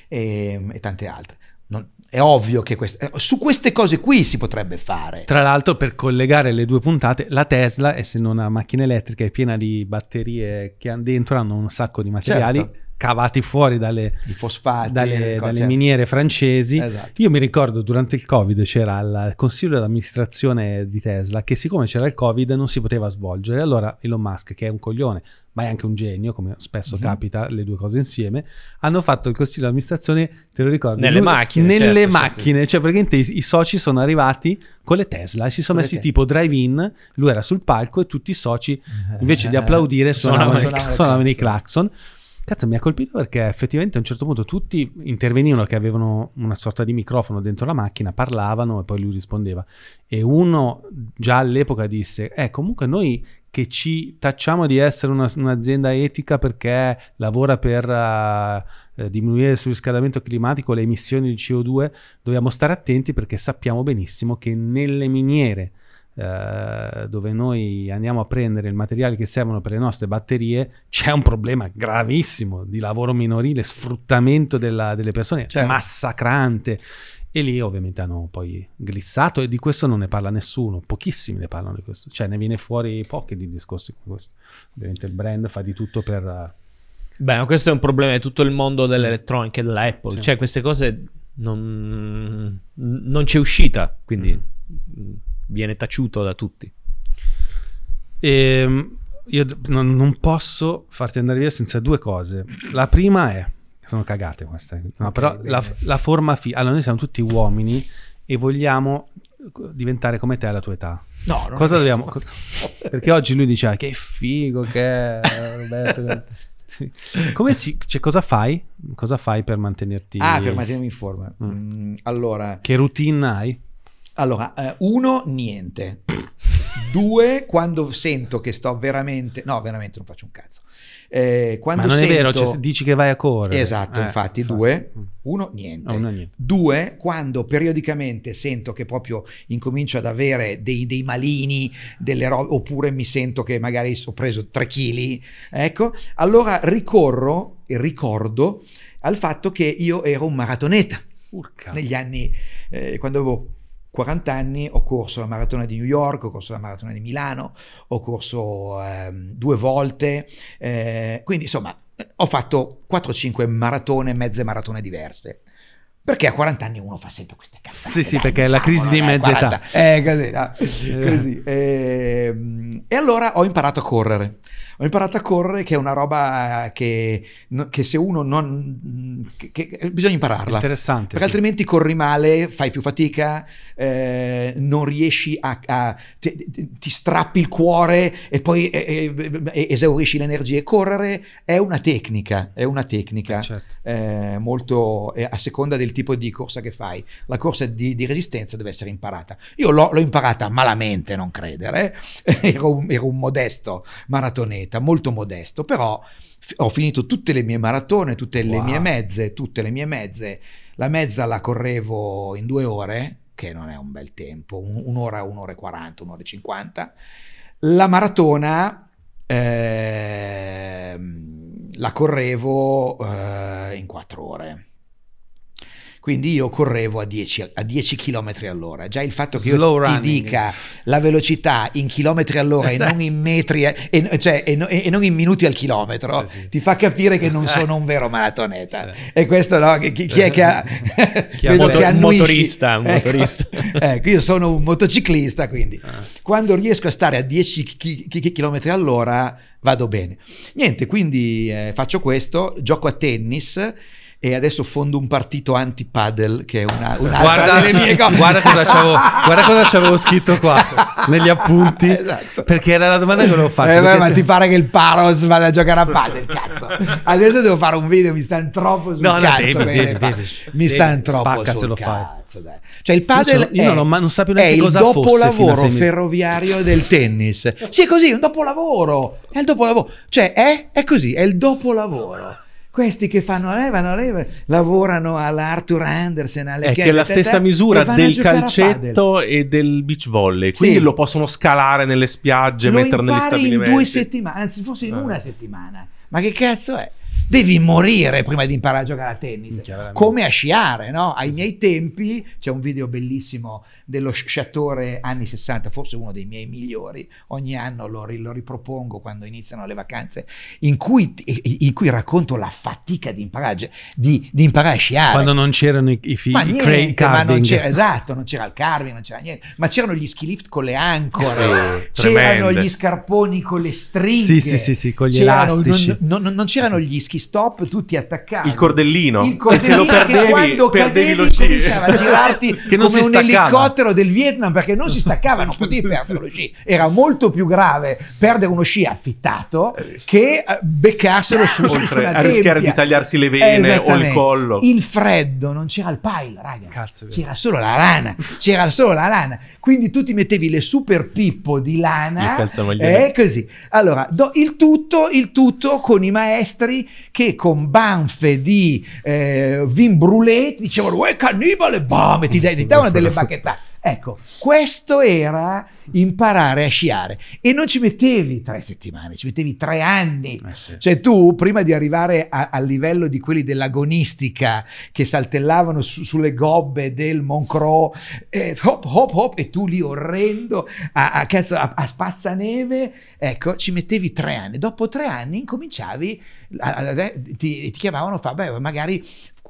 e, ehm, e tante altre. Non, è ovvio che quest- eh, su queste cose qui si potrebbe fare. Tra l'altro, per collegare le due puntate, la Tesla, essendo una macchina elettrica, è piena di batterie che dentro hanno un sacco di materiali. Certo cavati fuori dalle, fosfati, dalle, ecco, dalle certo. miniere francesi. Esatto. Io mi ricordo durante il Covid c'era il consiglio dell'amministrazione di Tesla che siccome c'era il Covid non si poteva svolgere. Allora Elon Musk, che è un coglione, ma è anche un genio, come spesso mm-hmm. capita, le due cose insieme, hanno fatto il consiglio dell'amministrazione, te lo ricordo, nelle lui, macchine. Nelle certo, certo. macchine, certo. cioè praticamente i, i, soci sono arrivati con le Tesla e si sono messi tipo drive-in, lui era sul palco e tutti i soci [laughs] invece di applaudire suonavano, suonavano, suonavano, suonavano i clacson. Sì. Cazzo, mi ha colpito perché effettivamente a un certo punto tutti intervenivano che avevano una sorta di microfono dentro la macchina, parlavano e poi lui rispondeva. E uno già all'epoca disse, eh comunque noi che ci tacciamo di essere una, un'azienda etica perché lavora per uh, diminuire il surriscaldamento climatico, le emissioni di CO2, dobbiamo stare attenti perché sappiamo benissimo che nelle miniere eh, dove noi andiamo a prendere il materiale che servono per le nostre batterie, c'è un problema gravissimo di lavoro minorile, sfruttamento della, delle persone, certo. massacrante. E lì ovviamente hanno poi glissato e di questo non ne parla nessuno, pochissimi ne parlano di questo, cioè ne viene fuori pochi di discorsi come questo. Ovviamente il brand fa di tutto per... Eh, Beh, questo è un problema di tutto il mondo dell'elettronica e dell'Apple, sì. cioè queste cose non, non c'è uscita, quindi... Mm viene taciuto da tutti. E ehm, io non posso farti andare via senza due cose. La prima è, sono cagate queste, no, okay, però la, la, forma fisica, allora noi siamo tutti uomini e vogliamo diventare come te alla tua età. No, non cosa dobbiamo? Co- perché oggi lui dice ah, che figo che è Roberto. [laughs] Come si, cioè, cosa fai? Cosa fai per mantenerti? Ah, per mantenermi in forma. Mm, mm allora, che routine hai? Allora, eh, uno, niente. Due, quando sento che sto veramente... No, veramente non faccio un cazzo. Eh, quando Ma non sento... è vero, cioè, dici che vai a correre. Esatto, eh, infatti, infatti, due. Mm. Uno niente. No, uno, niente. Due, quando periodicamente sento che proprio incomincio ad avere dei, dei malini, delle robe, oppure mi sento che magari ho preso tre chili, ecco, allora ricorro e ricordo al fatto che io ero un maratoneta. Urca. Negli anni, eh, quando avevo 40 anni ho corso la maratona di New York, ho corso la maratona di Milano, ho corso eh, due volte, eh, quindi insomma ho fatto 4-5 maratone, mezze maratone diverse. Perché a 40 anni uno fa sempre queste cazzate. Sì, sì, dai, perché è la diciamo, crisi di mezza età. Eh, così, no? Eh. così. E, ehm, e allora ho imparato a correre. Ho imparato a correre che è una roba eh, che, che se uno non... Che, che, bisogna impararla. Interessante. Perché sì. altrimenti corri male, fai più fatica, eh, non riesci a... a ti, ti, strappi il cuore e poi eh, eh esaurisci le energie. Correre è una tecnica, è una tecnica eh, certo. molto a seconda del tipo di corsa che fai. La corsa di, di resistenza deve essere imparata. Io l'ho, l'ho imparata malamente, non credere. [laughs] ero, un, ero un modesto maratoneta atleta molto modesto, però f- ho finito tutte le mie maratone, tutte le wow. mie mezze, tutte le mie mezze. La mezza la correvo in due ore, che non è un bel tempo, un- un'ora, un'ora e quaranta, un'ora e cinquanta. La maratona eh, la correvo eh, in quattro ore quindi io correvo a 10, a 10 km all'ora. Già il fatto che Slow io running. ti dica la velocità in chilometri all'ora e esatto. non in metri, eh, e, cioè, e, no, e non in minuti al chilometro, sì, sì. ti fa capire che non sono un vero maratoneta. Sì. E questo no, chi, chi è che ha... [laughs] chi è [laughs] motor, che motorista, un ecco. motorista. Ecco, [laughs] ecco, io sono un motociclista, quindi ah. quando riesco a stare a 10 km all'ora vado bene. Niente, quindi eh, faccio questo, gioco a tennis e adesso fondo un partito anti-padel che è una, una guarda, delle mie cose. Guarda cosa c'avevo, guarda cosa c'avevo scritto qua [laughs] negli appunti esatto. perché era la domanda che volevo fare. Eh, ma se... ti pare che il Paros vada a giocare a padel, cazzo. Adesso devo fare un video, mi stanno troppo sul no, no cazzo. Devi, devi, devi, mi stanno troppo sul se lo cazzo. Dai. Cioè il padel io, è, non, ma non sapevo neanche cosa fosse. È il dopolavoro ferroviario del tennis. Sì, è così, un dopolavoro. È il dopolavoro. Cioè è, è così, è il dopolavoro questi che fanno leva, eh, eh, leva lavorano all'Arthur Andersen, alle È che è la stessa tata, misura del calcetto e del beach volley, quindi sì. lo possono scalare nelle spiagge, lo mettere negli stabilimenti. in due settimane, anzi forse in ah. una settimana. Ma che cazzo è? devi morire prima di imparare a giocare a tennis. Come a sciare, no? Ai miei tempi c'è un video bellissimo dello sciatore anni 60, forse uno dei miei migliori. Ogni anno lo, lo ripropongo quando iniziano le vacanze, in cui, in cui racconto la fatica di imparare, di, di imparare, a sciare. Quando non c'erano i, i figli, ma niente, cra- ma non c'era, esatto, non c'era il carving, non c'era niente, ma c'erano gli ski lift con le ancore, eh, c'erano gli scarponi con le stringhe, sì, sì, sì, sì con gli c'erano, elastici. Non, non, non c'erano gli dischi stop tutti attaccati. Il cordellino. Il cordellino eh, e se lo perdevi, quando perdevi lo sci. a girarti [laughs] che non come un elicottero del Vietnam perché non si staccava, non potevi [laughs] perdere lo sci. Era molto più grave perdere uno sci affittato eh, che eh, beccarselo su Oltre a rischiare di tagliarsi le vene o il collo. Il freddo, non c'era il pile, raga. Cazzo, c'era solo la lana, c'era solo la lana. Quindi tu ti mettevi le super pippo di lana e così. Allora, do, il tutto, il tutto con i maestri che con banfe di eh, vin brûlé dicevano uè cannibale, bam, e ti una delle bacchettate. Ecco, questo era imparare a sciare e non ci mettevi tre settimane, ci mettevi tre anni. Eh sì. Cioè tu, prima di arrivare al livello di quelli dell'agonistica che saltellavano su, sulle gobbe del Moncro, eh, hop hop hop, e tu lì orrendo a, a, cazzo, a, a spazzaneve, ecco, ci mettevi tre anni. Dopo tre anni incominciavi, a, ti, ti chiamavano, fa, beh, magari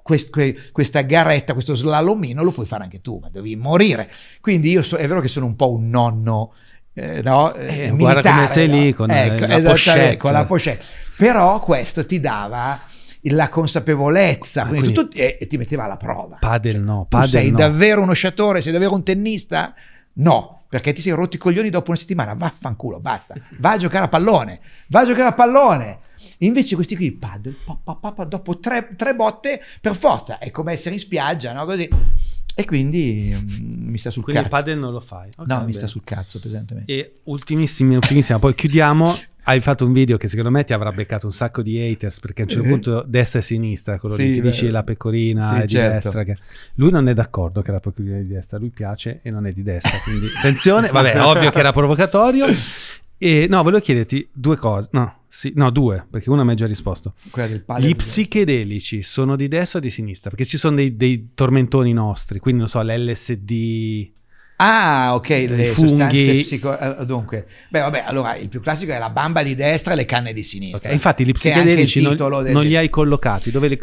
quest, que, questa garetta, questo slalomino lo puoi fare anche tu, ma devi morire. Quindi io so, è vero che sono un po' un nonno eh, no, eh, eh militare, guarda come sei no? lì con, eh, ecco, la pochette. con la pochette. Però questo ti dava la consapevolezza, ah, quindi, quindi tutto, e, eh, e, ti metteva alla prova. Padel cioè, no, padel sei no. davvero uno sciatore, sei davvero un tennista? No, perché ti sei rotto i coglioni dopo una settimana, vaffanculo, basta. Va a giocare a pallone, va a giocare a pallone. Invece questi qui, paddle, pa, pa, pa, dopo tre, tre, botte, per forza, è come essere in spiaggia, no? Così. E quindi um, mi sta sul quindi cazzo. Quindi paddle non lo fai? Okay, no, bene. mi sta sul cazzo, presentemente. E ultimissima, ultimissima, poi chiudiamo hai fatto un video che secondo me ti avrà beccato un sacco di haters perché a un certo punto destra e sinistra quello sì, lì ti dici la pecorina sì, è di certo. destra che... lui non è d'accordo che la pecorina è di destra lui piace e non è di destra quindi attenzione vabbè ovvio che era provocatorio e no volevo chiederti due cose no sì, no, due, perché una mi ha già risposto. Gli psichedelici sono di destra o di sinistra? Perché ci sono dei, dei tormentoni nostri, quindi non so, l'LSD. Ah, ok, le, le funghi. Psico- eh, dunque, beh, vabbè, allora il più classico è la bamba di destra e le canne di sinistra. Okay, infatti, gli psichedelici non, del... non, li hai collocati. Dove li...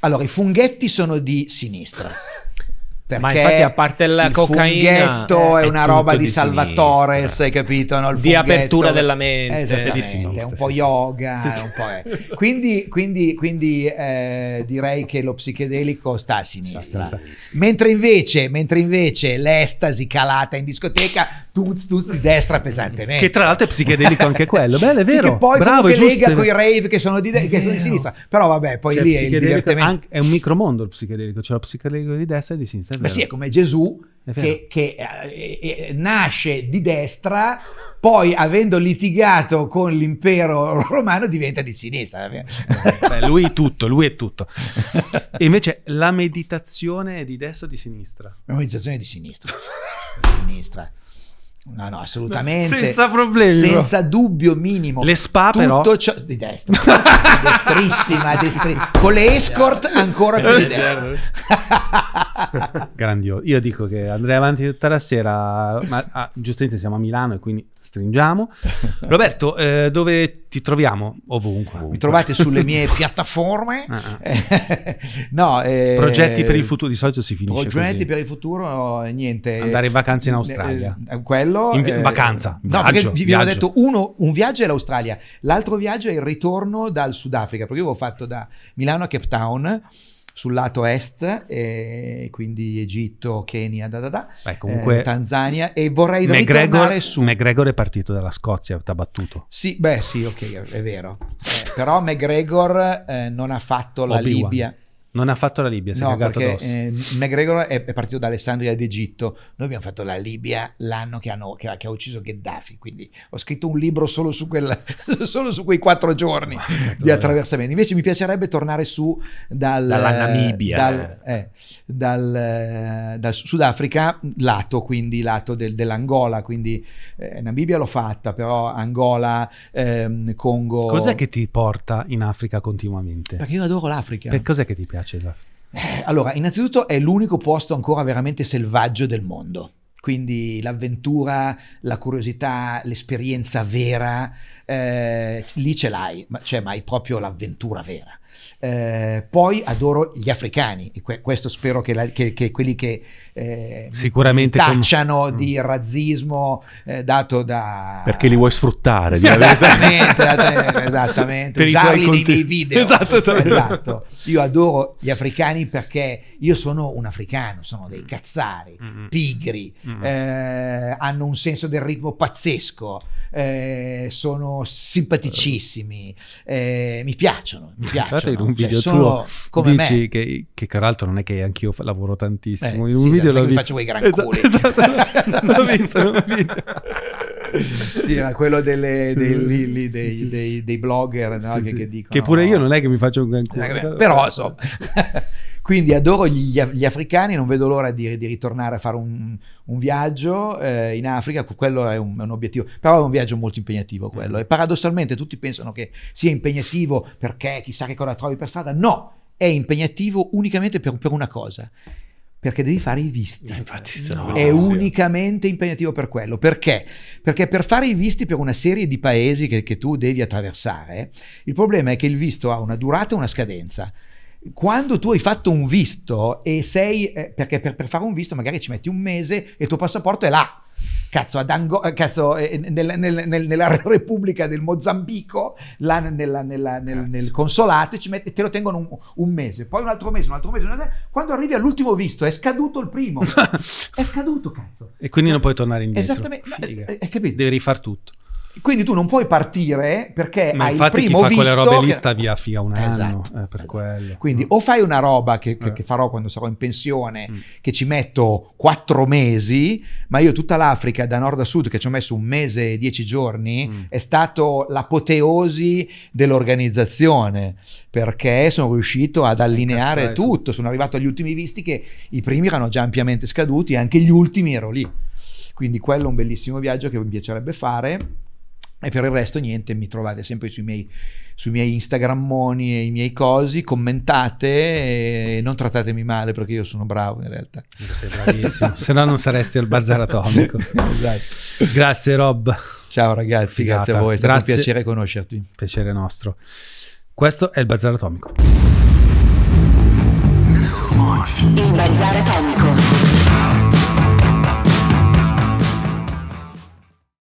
Allora, i funghetti sono di sinistra. [laughs] Perché Ma infatti a parte la il cocaina eh, è, è una roba di, Salvatore, hai capito? No? di apertura della mente, esattamente, sinistra, è un po' yoga, sì, eh, sì. Un po è. Quindi, quindi, quindi eh, direi che lo psichedelico sta a sinistra. Sta a sinistra. Mentre, invece, mentre invece l'estasi calata in discoteca tuz tuz di destra pesantemente. Che tra l'altro è psichedelico anche quello, bello, è vero. Sì, che poi Bravo, che lega con i rave che sono di, de- che sono di sinistra. Però vabbè, poi cioè, lì è il divertimento. Anche, è un micromondo il psichedelico, c'è cioè lo psichedelico di destra e di sinistra. Ma sì, è come Gesù è che, che eh, eh, eh, nasce di destra, poi avendo litigato con l'impero romano diventa di sinistra. Eh, beh, lui è tutto, lui è tutto. E invece la meditazione è di destra o di sinistra? La meditazione è di sinistra. [laughs] Di sinistra. No, no, assolutamente. Senza problemi. Senza bro. dubbio minimo. Le spa Tutto però. Ciò... Di destra. [laughs] destrissima, destrissima. Con le escort ancora più di eh, certo. destra. Grandioso. Io dico che andrei avanti tutta la sera, ma ah, giustamente siamo a Milano e quindi stringiamo. [laughs] Roberto, eh, dove ti troviamo? Ovunque. ovunque. Mi trovate sulle mie [laughs] piattaforme. Ah, ah. [laughs] no, eh, progetti per il futuro, di solito si finisce Progetti così. per il futuro, eh, niente. Andare in vacanza in eh, Australia. Eh, quello. In, in eh, vacanza, in no, perché vi, vi avevo detto, uno, un viaggio è l'Australia, l'altro viaggio è il ritorno dal Sudafrica, perché io avevo fatto da Milano a Cape Town sul lato est, eh, quindi Egitto, Kenya, da da da, Beh, eh, comunque, eh, Tanzania e vorrei McGregor, ritornare su... McGregor è partito dalla Scozia, ti ha battuto. Sì, beh sì, ok, è vero. Eh, però McGregor eh, non ha fatto la Libia. Non ha fatto la Libia, si no, è cagato perché, eh, McGregor è, è, partito da Alessandria d'Egitto. Noi abbiamo fatto la Libia l'anno che, hanno, che, che, ha ucciso Gheddafi. Quindi ho scritto un libro solo su, quel, [laughs] solo su quei quattro giorni Ma, di attraversamento. Invece mi piacerebbe tornare su dal, dalla Namibia, dal, eh, dal, dal Sudafrica, lato quindi lato del, dell'Angola. Quindi eh, Namibia l'ho fatta, però Angola, ehm, Congo. Cos'è che ti porta in Africa continuamente? Perché io adoro l'Africa. Per cos'è che ti piace? Gacella? Eh, allora, innanzitutto è l'unico posto ancora veramente selvaggio del mondo. Quindi l'avventura, la curiosità, l'esperienza vera, eh, lì ce l'hai, ma, cioè, ma hai proprio l'avventura vera. Eh, poi adoro gli africani, que- questo spero che, la, che, che quelli che eh, sicuramente tacciano con... Mm. di razzismo eh, dato da... Perché li vuoi sfruttare, di esattamente, esattamente, usarli nei miei video. Esatto, esatto. esatto, Io adoro gli africani perché io sono un africano, sono dei mm. cazzari, mm-hmm. pigri, mm-hmm. Eh, hanno un senso del ritmo pazzesco, eh, sono simpaticissimi, eh, mi piacciono, mi [laughs] piacciono cioè, in un video cioè, tuo come dici che, che, tra l'altro non è che anch'io lavoro tantissimo, eh, in un sì, video lo vi... faccio quei gran esatto, culi. Esatto, [laughs] l'ho visto in un video. sì, ma quello delle, dei, lì, lì, dei, dei, dei blogger no? sì, che, che, dicono... Che pure io oh". non è che mi faccio un gran eh, culo. però insomma... [laughs] Quindi adoro gli, gli africani, non vedo l'ora di, di ritornare a fare un, un viaggio eh, in Africa, quello è un, è un, obiettivo, però è un viaggio molto impegnativo quello. Mm. E paradossalmente tutti pensano che sia impegnativo perché chissà che cosa trovi per strada, no, è impegnativo unicamente per, per una cosa perché devi fare i visti. Infatti, no. È unicamente impegnativo per quello. Perché? Perché per fare i visti per una serie di paesi che, che tu devi attraversare, il problema è che il visto ha una durata e una scadenza quando tu hai fatto un visto e sei, eh, perché per, per, fare un visto magari ci metti un mese e il tuo passaporto è là. Cazzo, a Ango- eh, cazzo eh, nel, nel, nel, nella [laughs] Repubblica del Mozambico, là nella, nella, nel, consolato, metti, te lo tengono un, un, mese, poi un altro mese, un altro mese. Quando arrivi all'ultimo visto, è scaduto il primo. [laughs] è scaduto, cazzo. E quindi non puoi tornare indietro. Esattamente. Eh, eh, hai capito? Devi rifare tutto. Quindi tu non puoi partire perché Ma hai il primo chi fa quelle robe che... lì sta via figa un anno esatto, eh, per esatto. quello. Quindi no. Mm. o fai una roba che, che, eh. che, farò quando sarò in pensione, mm. che ci metto quattro mesi, ma io tutta l'Africa da nord a sud che ci ho messo un mese e dieci giorni mm. è stato l'apoteosi dell'organizzazione perché sono riuscito ad allineare tutto, sono arrivato agli ultimi visti che i primi erano già ampiamente scaduti e anche gli ultimi ero lì. Quindi quello è un bellissimo viaggio che mi piacerebbe fare e per il resto niente, mi trovate sempre sui miei, sui miei Instagrammoni e i miei cosi, commentate e non trattatemi male perché io sono bravo in realtà. Sei bravissimo, [laughs] se no non saresti al bazar atomico. [laughs] esatto. Grazie Rob. Ciao ragazzi, Figata. grazie a voi, è stato grazie. un piacere conoscerti. Piacere nostro. Questo è il bazar atomico. Il bazar atomico.